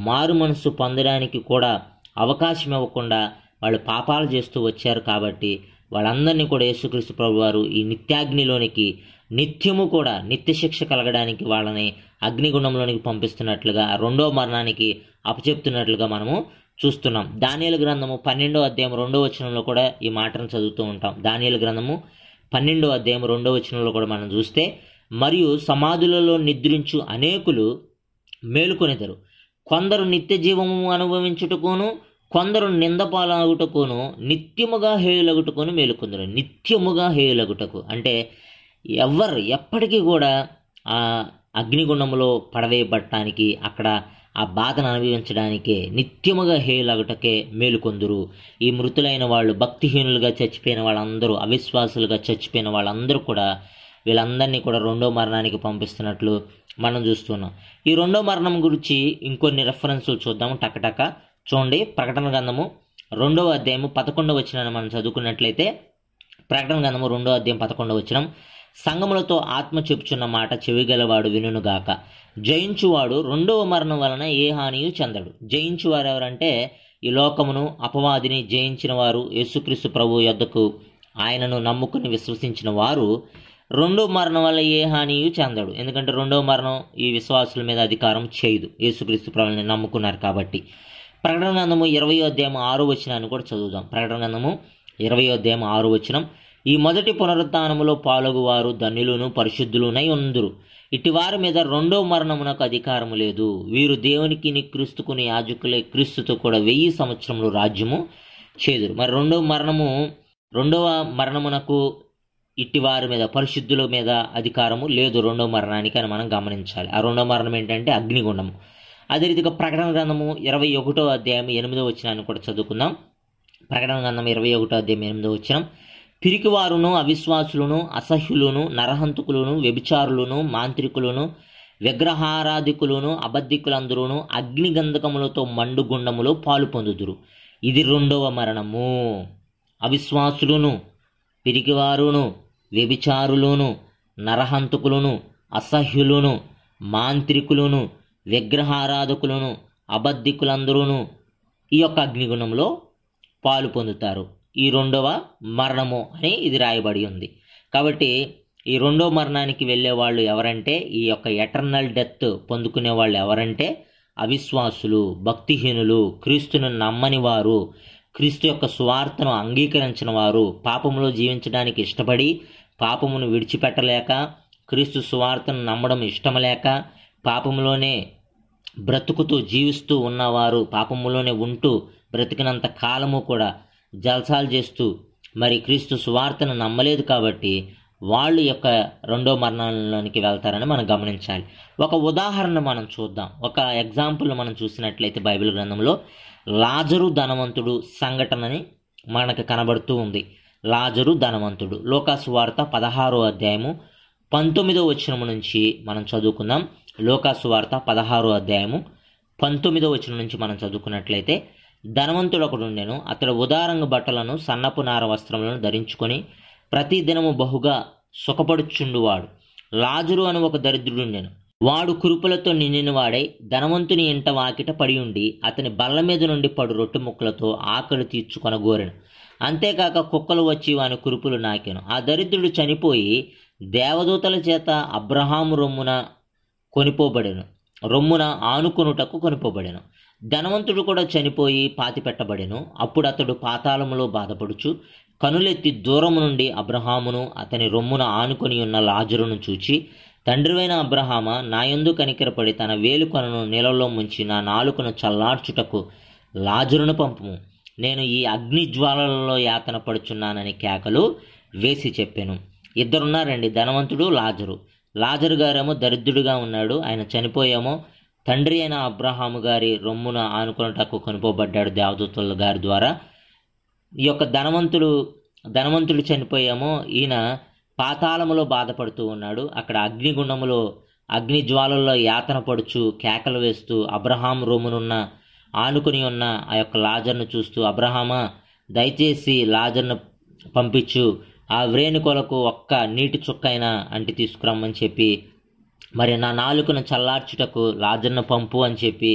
మారు మనసు పొందడానికి కూడా అవకాశం ఇవ్వకుండా వాళ్ళు పాపాలు చేస్తూ వచ్చారు కాబట్టి వాళ్ళందరినీ కూడా యేసుక్రీస్తు ప్రభు వారు ఈ నిత్యాగ్నిలోనికి నిత్యము కూడా నిత్యశిక్ష కలగడానికి వాళ్ళని అగ్నిగుణంలోనికి పంపిస్తున్నట్లుగా రెండో మరణానికి అపచెప్తున్నట్లుగా మనము చూస్తున్నాం దానియలు గ్రంథము పన్నెండో అధ్యాయం రెండో వచనంలో కూడా ఈ మాటను చదువుతూ ఉంటాం దానియలు గ్రంథము పన్నెండో అధ్యాయం రెండో వచనంలో కూడా మనం చూస్తే మరియు సమాధులలో నిద్రించు అనేకులు మేలుకొనిదరు కొందరు నిత్య జీవము అనుభవించుటకును కొందరు నిందపాలగుటకును నిత్యముగా హేయులగుటకును మేలుకొందరు నిత్యముగా హేయులగుటకు అంటే ఎవరు ఎప్పటికీ కూడా ఆ అగ్నిగుణంలో పడవేయబడటానికి అక్కడ ఆ బాధను అనుభవించడానికే నిత్యముగా హేలగటకే మేలుకొందురు ఈ మృతులైన వాళ్ళు భక్తిహీనులుగా చచ్చిపోయిన వాళ్ళందరూ అవిశ్వాసులుగా చచ్చిపోయిన వాళ్ళందరూ కూడా వీళ్ళందరినీ కూడా రెండో మరణానికి పంపిస్తున్నట్లు మనం చూస్తున్నాం ఈ రెండో మరణం గురించి ఇంకొన్ని రెఫరెన్సులు చూద్దాము టకటక చూడండి ప్రకటన గ్రంథము రెండవ అధ్యాయము పదకొండవ వచ్చిన మనం చదువుకున్నట్లయితే ప్రకటన గ్రంథము రెండో అధ్యాయం పదకొండవ వచ్చినాం సంగములతో ఆత్మ చెప్పుచున్న మాట చెవిగలవాడు వినుగాక జయించువాడు రెండవ మరణం వలన ఏ హానియు చెందడు జయించువారు ఎవరంటే ఈ లోకమును అపవాదిని జయించిన వారు యేసుక్రీస్తు ప్రభు యొద్దకు ఆయనను నమ్ముకుని విశ్వసించిన వారు రెండో మరణం వల్ల ఏ హానియు చెందడు ఎందుకంటే రెండవ మరణం ఈ విశ్వాసుల మీద అధికారం చేయదు యేసుక్రీస్తు ప్రభుని నమ్ముకున్నారు కాబట్టి ప్రకటన గ్రంథము ఇరవయో అధ్యాయం ఆరు వచ్చినాన్ని కూడా చదువుదాం ప్రకటన అందము ఇరవయో అధ్యాయం ఆరు వచ్చినం ఈ మొదటి పునరుత్నములో పాల్గొవారు ధన్యులను పరిశుద్ధులునై ఉందరు ఇటివారి మీద రెండో మరణమునకు అధికారము లేదు వీరు దేవునికి క్రీస్తుకుని యాజకులే క్రీస్తుతో కూడా వెయ్యి సంవత్సరములు రాజ్యము చేదురు మరి రెండో మరణము రెండవ మరణమునకు ఇట్టివారి మీద పరిశుద్ధుల మీద అధికారము లేదు రెండో మరణానికి అని మనం గమనించాలి ఆ రెండో మరణం ఏంటంటే అగ్నిగుండము అదే రీతిగా ప్రకటన గ్రంథము ఇరవై ఒకటో అధ్యాయం ఎనిమిదో వచ్చినాన్ని కూడా చదువుకుందాం ప్రకటన గ్రంథం ఇరవై ఒకటో అధ్యాయం ఎనిమిదో వచ్చినాం పిరికివారును అవిశ్వాసులను అసహ్యులను నరహంతుకులను వ్యభిచారులను మాంత్రికులను విగ్రహారాధికులను అబద్ధికులందరూను అగ్నిగంధకములతో మండుగుండములో పాలు పొందుదురు ఇది రెండవ మరణము అవిశ్వాసులను పిరికివారును వ్యభిచారులను నరహంతుకులను అసహ్యులను మాంత్రికులను విగ్రహారాధకులను అబద్ధికులందరూను ఈ యొక్క అగ్నిగుణంలో పాలు పొందుతారు ఈ రెండవ మరణము అని ఇది రాయబడి ఉంది కాబట్టి ఈ రెండవ మరణానికి వెళ్ళే వాళ్ళు ఎవరంటే ఈ యొక్క ఎటర్నల్ డెత్ పొందుకునే వాళ్ళు ఎవరంటే అవిశ్వాసులు భక్తిహీనులు క్రీస్తును నమ్మని వారు క్రీస్తు యొక్క సువార్తను అంగీకరించిన వారు పాపములో జీవించడానికి ఇష్టపడి పాపమును విడిచిపెట్టలేక క్రీస్తు సువార్తను నమ్మడం ఇష్టం లేక పాపములోనే బ్రతుకుతూ జీవిస్తూ ఉన్నవారు పాపములోనే ఉంటూ బ్రతికినంత కాలము కూడా జల్సాలు చేస్తూ మరి క్రీస్తు సువార్తను నమ్మలేదు కాబట్టి వాళ్ళు యొక్క రెండో మరణంలోనికి వెళ్తారని మనం గమనించాలి ఒక ఉదాహరణ మనం చూద్దాం ఒక ఎగ్జాంపుల్ మనం చూసినట్లయితే బైబిల్ గ్రంథంలో లాజరు ధనవంతుడు సంఘటనని మనకు కనబడుతూ ఉంది లాజరు ధనవంతుడు లోకాసు వార్త పదహారో అధ్యాయము పంతొమ్మిదో వచనం నుంచి మనం చదువుకుందాం లోకాసు వార్త పదహారో అధ్యాయము పంతొమ్మిదో వచనం నుంచి మనం చదువుకున్నట్లయితే ధనవంతుడు ఒకడు ఉండెను అతడు ఉదారంగ బట్టలను సన్నపు నార వస్త్రములను ధరించుకొని ప్రతి దినము బహుగా సుఖపడుచుండువాడు లాజరు అని ఒక దరిద్రుడు నేను వాడు కురుపులతో నిండిన వాడై ధనవంతుని ఇంట వాకిట పడి ఉండి అతని బల్ల మీద నుండి పడు రొట్టె ముక్కలతో ఆకలి తీర్చుకొని గోరెను అంతేకాక కుక్కలు వచ్చి వాని కురుపులు నాకెను ఆ దరిద్రుడు చనిపోయి దేవదూతల చేత అబ్రహాము రొమ్మున కొనిపోబడెను రొమ్మున ఆనుకొనుటకు కొనిపోబడెను ధనవంతుడు కూడా చనిపోయి పాతి పెట్టబడెను అప్పుడు అతడు పాతాళములో బాధపడుచు కనులెత్తి దూరము నుండి అబ్రహామును అతని రొమ్మున ఆనుకొని ఉన్న లాజరును చూచి తండ్రివైన అబ్రహామ నాయందు కనికరపడి తన వేలుకొనను నీళ్ళలో ముంచి నా నాలుకను చల్లార్చుటకు లాజరును పంపము నేను ఈ అగ్ని యాతన పడుచున్నానని కేకలు వేసి చెప్పాను ఇద్దరున్నారండి ధనవంతుడు లాజరు లాజరు గారేమో దరిద్రుడిగా ఉన్నాడు ఆయన చనిపోయేమో తండ్రి అయిన అబ్రహాము గారి రొమ్మున ఆనుకున్నటకు కొనుకోబడ్డాడు దేవదూతల గారి ద్వారా ఈ యొక్క ధనవంతుడు ధనవంతుడు చనిపోయామో ఈయన పాతాళములో బాధపడుతూ ఉన్నాడు అక్కడ అగ్నిగుండములో అగ్ని జ్వాలల్లో యాతన పడుచు కేకలు వేస్తూ అబ్రహాం రొమ్మునున్న ఆనుకుని ఉన్న ఆ యొక్క లాజర్ను చూస్తూ అబ్రహామా దయచేసి లాజర్ను పంపించు ఆ వ్రేణుకొలకు ఒక్క నీటి చుక్కైనా అంటి తీసుకురమ్మని చెప్పి మరి నా నాలుకను చల్లార్చుటకు రాజన్న పంపు అని చెప్పి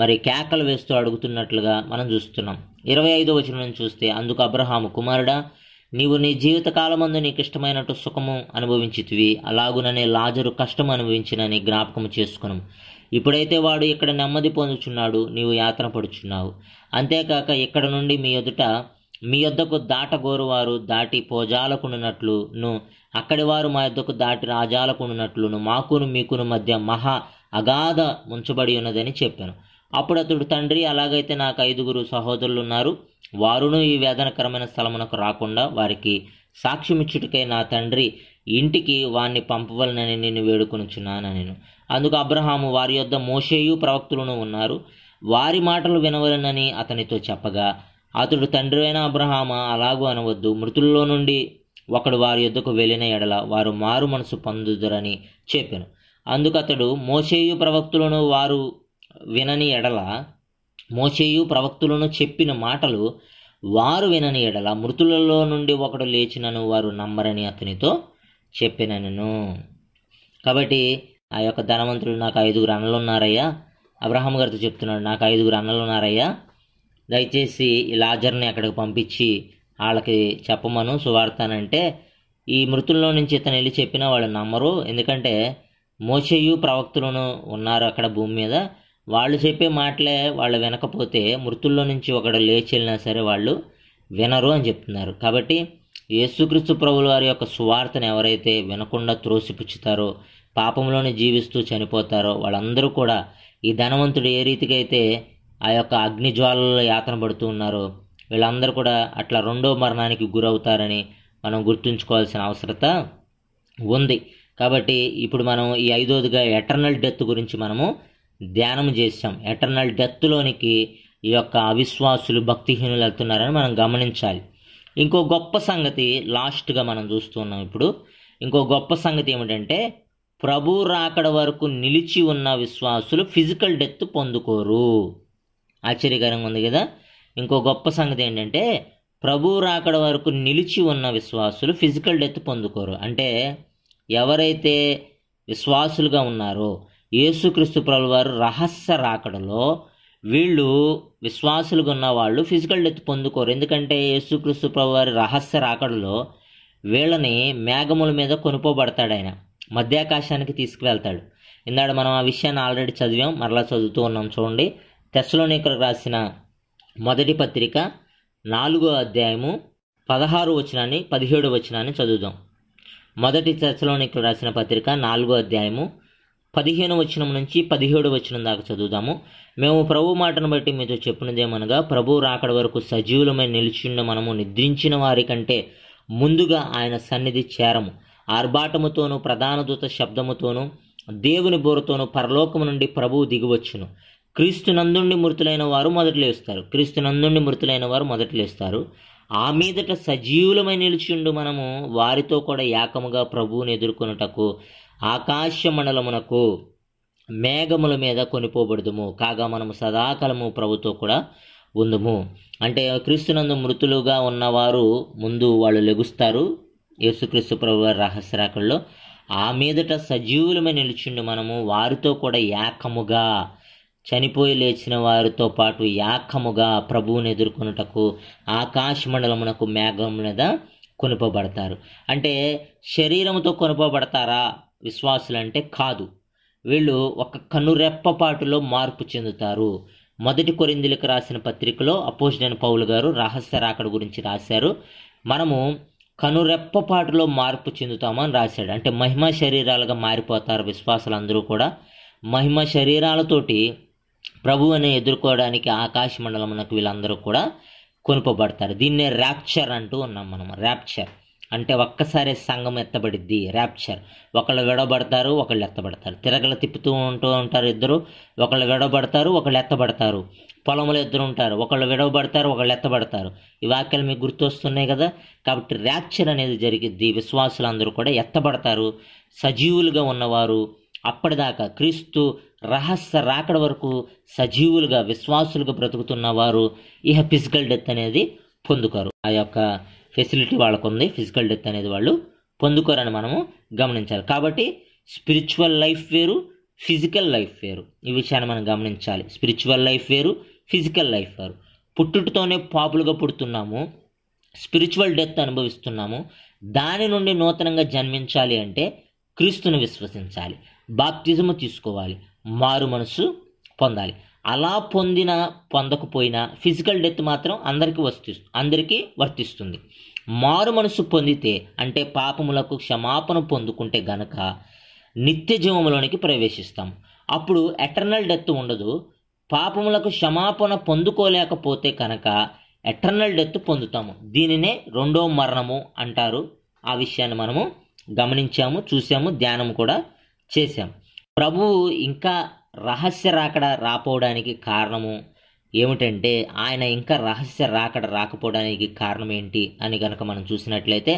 మరి కేకలు వేస్తూ అడుగుతున్నట్లుగా మనం చూస్తున్నాం ఇరవై ఐదో వచనం చూస్తే అందుకు అబ్రహాము కుమారుడా నీవు నీ జీవిత కాలమందు నీకు ఇష్టమైనట్టు సుఖము అనుభవించితివి అలాగుననే లాజరు కష్టం అనుభవించినని జ్ఞాపకము చేసుకున్నాం ఇప్పుడైతే వాడు ఇక్కడ నెమ్మది పొందుచున్నాడు నీవు యాతన పడుచున్నావు అంతేకాక ఇక్కడ నుండి మీ ఎదుట మీ యొద్దకు దాటగోరువారు దాటి నువ్వు అక్కడి వారు మా యొక్కకు దాటి రాజాలకున్నట్లును మాకును మీకును మధ్య మహా అగాధ ముంచబడి ఉన్నదని చెప్పాను అప్పుడు అతడు తండ్రి అలాగైతే నాకు ఐదుగురు సహోదరులు ఉన్నారు వారును ఈ వేదనకరమైన స్థలమునకు రాకుండా వారికి సాక్ష్యమిచ్చుటకై నా తండ్రి ఇంటికి వారిని పంపవలనని నేను వేడుకొనిచున్నానని నేను అందుకు అబ్రహాము వారి యొద్ద మోషేయు ప్రవక్తులను ఉన్నారు వారి మాటలు వినవలనని అతనితో చెప్పగా అతడు తండ్రి అయిన అబ్రహామ అలాగూ అనవద్దు మృతుల్లో నుండి ఒకడు వారి యుద్ధకు వెళ్ళిన ఎడల వారు మారు మనసు పొందుదురని చెప్పాను అందుకతడు మోసేయు ప్రవక్తులను వారు వినని ఎడల మోసేయు ప్రవక్తులను చెప్పిన మాటలు వారు వినని ఎడల మృతులలో నుండి ఒకడు లేచినను వారు నమ్మరని అతనితో చెప్పినను కాబట్టి ఆ యొక్క ధనవంతుడు నాకు ఐదుగురు అన్నలు ఉన్నారయ్యా అబ్రహం గారితో చెప్తున్నాడు నాకు ఐదుగురు అన్నలు ఉన్నారయ్యా దయచేసి లాజర్ని అక్కడికి పంపించి వాళ్ళకి చెప్పమను అంటే ఈ మృతుల్లో నుంచి ఇతను వెళ్ళి చెప్పినా వాళ్ళు నమ్మరు ఎందుకంటే మోషయు ప్రవక్తులను ఉన్నారు అక్కడ భూమి మీద వాళ్ళు చెప్పే మాటలే వాళ్ళు వినకపోతే మృతుల్లో నుంచి ఒకడు లేచి వెళ్ళినా సరే వాళ్ళు వినరు అని చెప్తున్నారు కాబట్టి యేసుక్రీస్తు ప్రభుల వారి యొక్క సువార్తను ఎవరైతే వినకుండా త్రోసిపుచ్చుతారో పాపంలోనే జీవిస్తూ చనిపోతారో వాళ్ళందరూ కూడా ఈ ధనవంతుడు ఏ రీతికైతే ఆ యొక్క అగ్నిజ్వాలలో యాతన పడుతూ ఉన్నారో వీళ్ళందరూ కూడా అట్లా రెండో మరణానికి గురవుతారని మనం గుర్తుంచుకోవాల్సిన అవసరత ఉంది కాబట్టి ఇప్పుడు మనం ఈ ఐదోదిగా ఎటర్నల్ డెత్ గురించి మనము ధ్యానం చేసాం ఎటర్నల్ డెత్లోనికి ఈ యొక్క అవిశ్వాసులు భక్తిహీనులు వెళ్తున్నారని మనం గమనించాలి ఇంకో గొప్ప సంగతి లాస్ట్గా మనం చూస్తున్నాం ఇప్పుడు ఇంకో గొప్ప సంగతి ఏమిటంటే ప్రభు రాకడ వరకు నిలిచి ఉన్న విశ్వాసులు ఫిజికల్ డెత్ పొందుకోరు ఆశ్చర్యకరంగా ఉంది కదా ఇంకో గొప్ప సంగతి ఏంటంటే ప్రభు రాకడ వరకు నిలిచి ఉన్న విశ్వాసులు ఫిజికల్ డెత్ పొందుకోరు అంటే ఎవరైతే విశ్వాసులుగా ఉన్నారో యేసుక్రీస్తు ప్రభువారు రహస్య రాకడలో వీళ్ళు విశ్వాసులుగా ఉన్న వాళ్ళు ఫిజికల్ డెత్ పొందుకోరు ఎందుకంటే యేసుక్రీస్తు ప్రభువారి రహస్య రాకడలో వీళ్ళని మేఘముల మీద కొనుక్కోబడతాడు ఆయన మధ్యాకాశానికి తీసుకువెళ్తాడు ఇందాడు మనం ఆ విషయాన్ని ఆల్రెడీ చదివాం మరలా చదువుతూ ఉన్నాం చూడండి ఇక్కడ రాసిన మొదటి పత్రిక నాలుగో అధ్యాయము పదహారు వచనాన్ని పదిహేడు వచనాన్ని చదువుదాం మొదటి చర్చలోనికి రాసిన పత్రిక నాలుగో అధ్యాయము పదిహేను వచనం నుంచి పదిహేడు వచనం దాకా చదువుదాము మేము ప్రభు మాటను బట్టి మీతో చెప్పినదేమనగా ప్రభు రాకడ వరకు సజీవులమై నిలిచిండ మనము నిద్రించిన వారి కంటే ముందుగా ఆయన సన్నిధి చేరము ఆర్భాటముతోనూ ప్రధాన దూత శబ్దముతోనూ దేవుని బోరతోనూ పరలోకము నుండి ప్రభువు దిగివచ్చును క్రీస్తు నందుండి మృతులైన వారు మొదట లేస్తారు క్రీస్తు నందుండి మృతులైన వారు మొదట లేస్తారు ఆ మీదట సజీవులమై నిలిచిండు మనము వారితో కూడా ఏకముగా ప్రభువుని ఎదుర్కొనుటకు ఆకాశ మండలమునకు మేఘముల మీద కొనిపోబడదుము కాగా మనము సదాకాలము ప్రభుతో కూడా ఉందము అంటే క్రీస్తునందు మృతులుగా ఉన్నవారు ముందు వాళ్ళు లెగుస్తారు యేసుక్రీస్తు ప్రభు వారి రహస్యరాకల్లో ఆ మీదట సజీవులమై నిలిచిండు మనము వారితో కూడా ఏకముగా చనిపోయి లేచిన వారితో పాటు యాకముగా ప్రభువుని ఎదుర్కొనుటకు ఆకాశ మండలమునకు మేఘం మీద కొనుపబడతారు అంటే శరీరంతో కొనుపబడతారా విశ్వాసులు అంటే కాదు వీళ్ళు ఒక కనురెప్పపాటులో మార్పు చెందుతారు మొదటి కొరిందులకు రాసిన పత్రికలో అపోజిడన్ పౌలు గారు రహస్య రాకడ గురించి రాశారు మనము కనురెప్పపాటులో మార్పు చెందుతామని రాశాడు అంటే మహిమ శరీరాలుగా మారిపోతారు అందరూ కూడా మహిమ శరీరాలతోటి ప్రభువుని ఎదుర్కోవడానికి ఆకాశ మండలమునకు వీళ్ళందరూ కూడా కొనుపబడతారు దీన్నే ర్యాప్చర్ అంటూ ఉన్నాం మనం ర్యాప్చర్ అంటే ఒక్కసారి సంఘం ఎత్తబడిద్ది ర్యాప్చర్ ఒకళ్ళు విడబడతారు ఒకళ్ళు ఎత్తబడతారు తిరగలు తిప్పుతూ ఉంటూ ఉంటారు ఇద్దరు ఒకళ్ళు విడబడతారు ఒకళ్ళు ఎత్తబడతారు పొలంలో ఇద్దరు ఉంటారు ఒకళ్ళు విడవబడతారు ఒకళ్ళు ఎత్తబడతారు ఈ వాక్యాలు మీకు గుర్తొస్తున్నాయి కదా కాబట్టి ర్యాప్చర్ అనేది జరిగిద్ది అందరూ కూడా ఎత్తబడతారు సజీవులుగా ఉన్నవారు అప్పటిదాకా క్రీస్తు రహస్య రాకడ వరకు సజీవులుగా విశ్వాసులుగా బ్రతుకుతున్న వారు ఇహ ఫిజికల్ డెత్ అనేది పొందుకోరు ఆ యొక్క ఫెసిలిటీ వాళ్ళకు ఉంది ఫిజికల్ డెత్ అనేది వాళ్ళు పొందుకోరని మనము గమనించాలి కాబట్టి స్పిరిచువల్ లైఫ్ వేరు ఫిజికల్ లైఫ్ వేరు ఈ విషయాన్ని మనం గమనించాలి స్పిరిచువల్ లైఫ్ వేరు ఫిజికల్ లైఫ్ వేరు పుట్టుటితోనే పాపులుగా పుడుతున్నాము స్పిరిచువల్ డెత్ అనుభవిస్తున్నాము దాని నుండి నూతనంగా జన్మించాలి అంటే క్రీస్తును విశ్వసించాలి బాప్తిజము తీసుకోవాలి మారు మనసు పొందాలి అలా పొందిన పొందకపోయినా ఫిజికల్ డెత్ మాత్రం అందరికీ వర్తి అందరికీ వర్తిస్తుంది మారు మనసు పొందితే అంటే పాపములకు క్షమాపణ పొందుకుంటే గనక నిత్య జీవములోనికి ప్రవేశిస్తాం అప్పుడు ఎటర్నల్ డెత్ ఉండదు పాపములకు క్షమాపణ పొందుకోలేకపోతే కనుక ఎటర్నల్ డెత్ పొందుతాము దీనినే రెండో మరణము అంటారు ఆ విషయాన్ని మనము గమనించాము చూసాము ధ్యానం కూడా చేశాము ప్రభు ఇంకా రహస్య రాకడ రాపోవడానికి కారణము ఏమిటంటే ఆయన ఇంకా రహస్య రాకడ రాకపోవడానికి కారణం ఏంటి అని కనుక మనం చూసినట్లయితే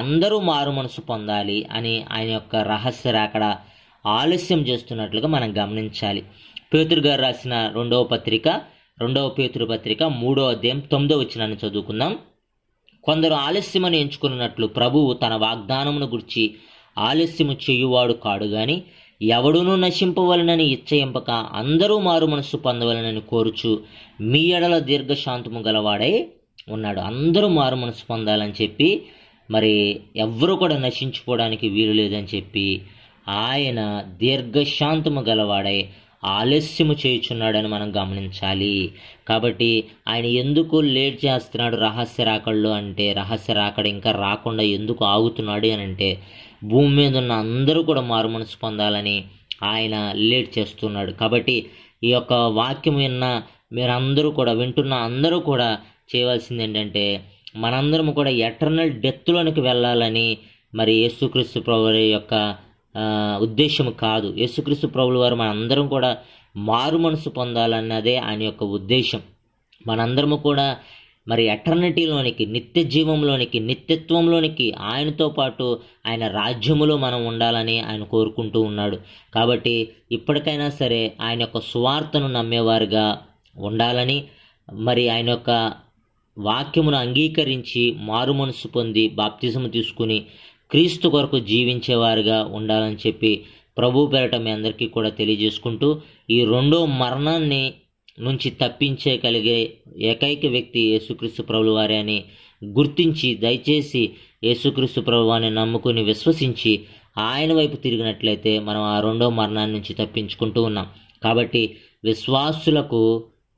అందరూ మారు మనసు పొందాలి అని ఆయన యొక్క రహస్య రాకడ ఆలస్యం చేస్తున్నట్లుగా మనం గమనించాలి పేతురు గారు రాసిన రెండవ పత్రిక రెండవ పేతురు పత్రిక మూడవ అధ్యాయం తొమ్మిదో వచ్చినాన్ని చదువుకుందాం కొందరు ఆలస్యమని ఎంచుకున్నట్లు ప్రభువు తన వాగ్దానమును గురించి ఆలస్యము చేయువాడు కాడు కానీ ఎవడునూ నశింపవలనని ఇచ్చయింపక అందరూ మారు మనస్సు పొందవలనని కోరుచు మీ ఎడల దీర్ఘశాంతము గలవాడై ఉన్నాడు అందరూ మారు మనసు పొందాలని చెప్పి మరి ఎవరు కూడా నశించుకోవడానికి వీలు లేదని చెప్పి ఆయన దీర్ఘశాంతము గలవాడై ఆలస్యము చేయుచున్నాడని మనం గమనించాలి కాబట్టి ఆయన ఎందుకు లేట్ చేస్తున్నాడు రహస్య రాకళ్ళు అంటే రహస్య రాకడ ఇంకా రాకుండా ఎందుకు ఆగుతున్నాడు అని అంటే భూమి మీద ఉన్న అందరూ కూడా మారుమనసు పొందాలని ఆయన లీడ్ చేస్తున్నాడు కాబట్టి ఈ యొక్క వాక్యం విన్న మీరందరూ కూడా వింటున్న అందరూ కూడా చేయవలసింది ఏంటంటే మనందరం కూడా ఎటర్నల్ డెత్లోనికి వెళ్ళాలని మరి యేసుక్రీస్తు ప్రభు యొక్క ఉద్దేశం కాదు యేసుక్రీస్తు ప్రభుల వారు మనందరం కూడా మారు మనసు పొందాలన్నదే ఆయన యొక్క ఉద్దేశం మనందరము కూడా మరి ఎటర్నిటీలోనికి నిత్య జీవంలోనికి నిత్యత్వంలోనికి ఆయనతో పాటు ఆయన రాజ్యములో మనం ఉండాలని ఆయన కోరుకుంటూ ఉన్నాడు కాబట్టి ఇప్పటికైనా సరే ఆయన యొక్క సువార్తను నమ్మేవారుగా ఉండాలని మరి ఆయన యొక్క వాక్యమును అంగీకరించి మారు మనసు పొంది బాప్తిజం తీసుకుని క్రీస్తు కొరకు జీవించేవారుగా ఉండాలని చెప్పి ప్రభు పెరట మీ అందరికీ కూడా తెలియజేసుకుంటూ ఈ రెండో మరణాన్ని నుంచి తప్పించే కలిగే ఏకైక వ్యక్తి యేసుక్రీస్తు ప్రభులు వారే అని గుర్తించి దయచేసి యేసుక్రీస్తు ప్రభువాన్ని నమ్ముకుని విశ్వసించి ఆయన వైపు తిరిగినట్లయితే మనం ఆ రెండో మరణాన్ని నుంచి తప్పించుకుంటూ ఉన్నాం కాబట్టి విశ్వాసులకు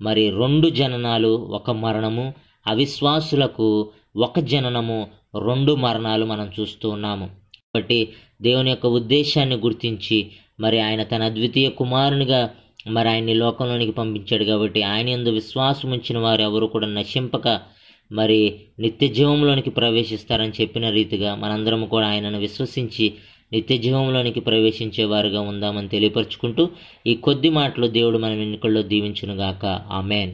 మరి రెండు జననాలు ఒక మరణము అవిశ్వాసులకు ఒక జననము రెండు మరణాలు మనం చూస్తూ ఉన్నాము కాబట్టి దేవుని యొక్క ఉద్దేశాన్ని గుర్తించి మరి ఆయన తన అద్వితీయ కుమారునిగా మరి ఆయన్ని లోకంలోనికి పంపించాడు కాబట్టి ఆయన ఎందు విశ్వాసం ఉంచిన వారు ఎవరు కూడా నశింపక మరి నిత్య జీవంలోనికి ప్రవేశిస్తారని చెప్పిన రీతిగా మనందరం కూడా ఆయనను విశ్వసించి నిత్య జీవంలోనికి ప్రవేశించేవారుగా ఉందామని తెలియపరుచుకుంటూ ఈ కొద్ది మాటలు దేవుడు మన వెనుకల్లో దీవించునుగాక ఆమెన్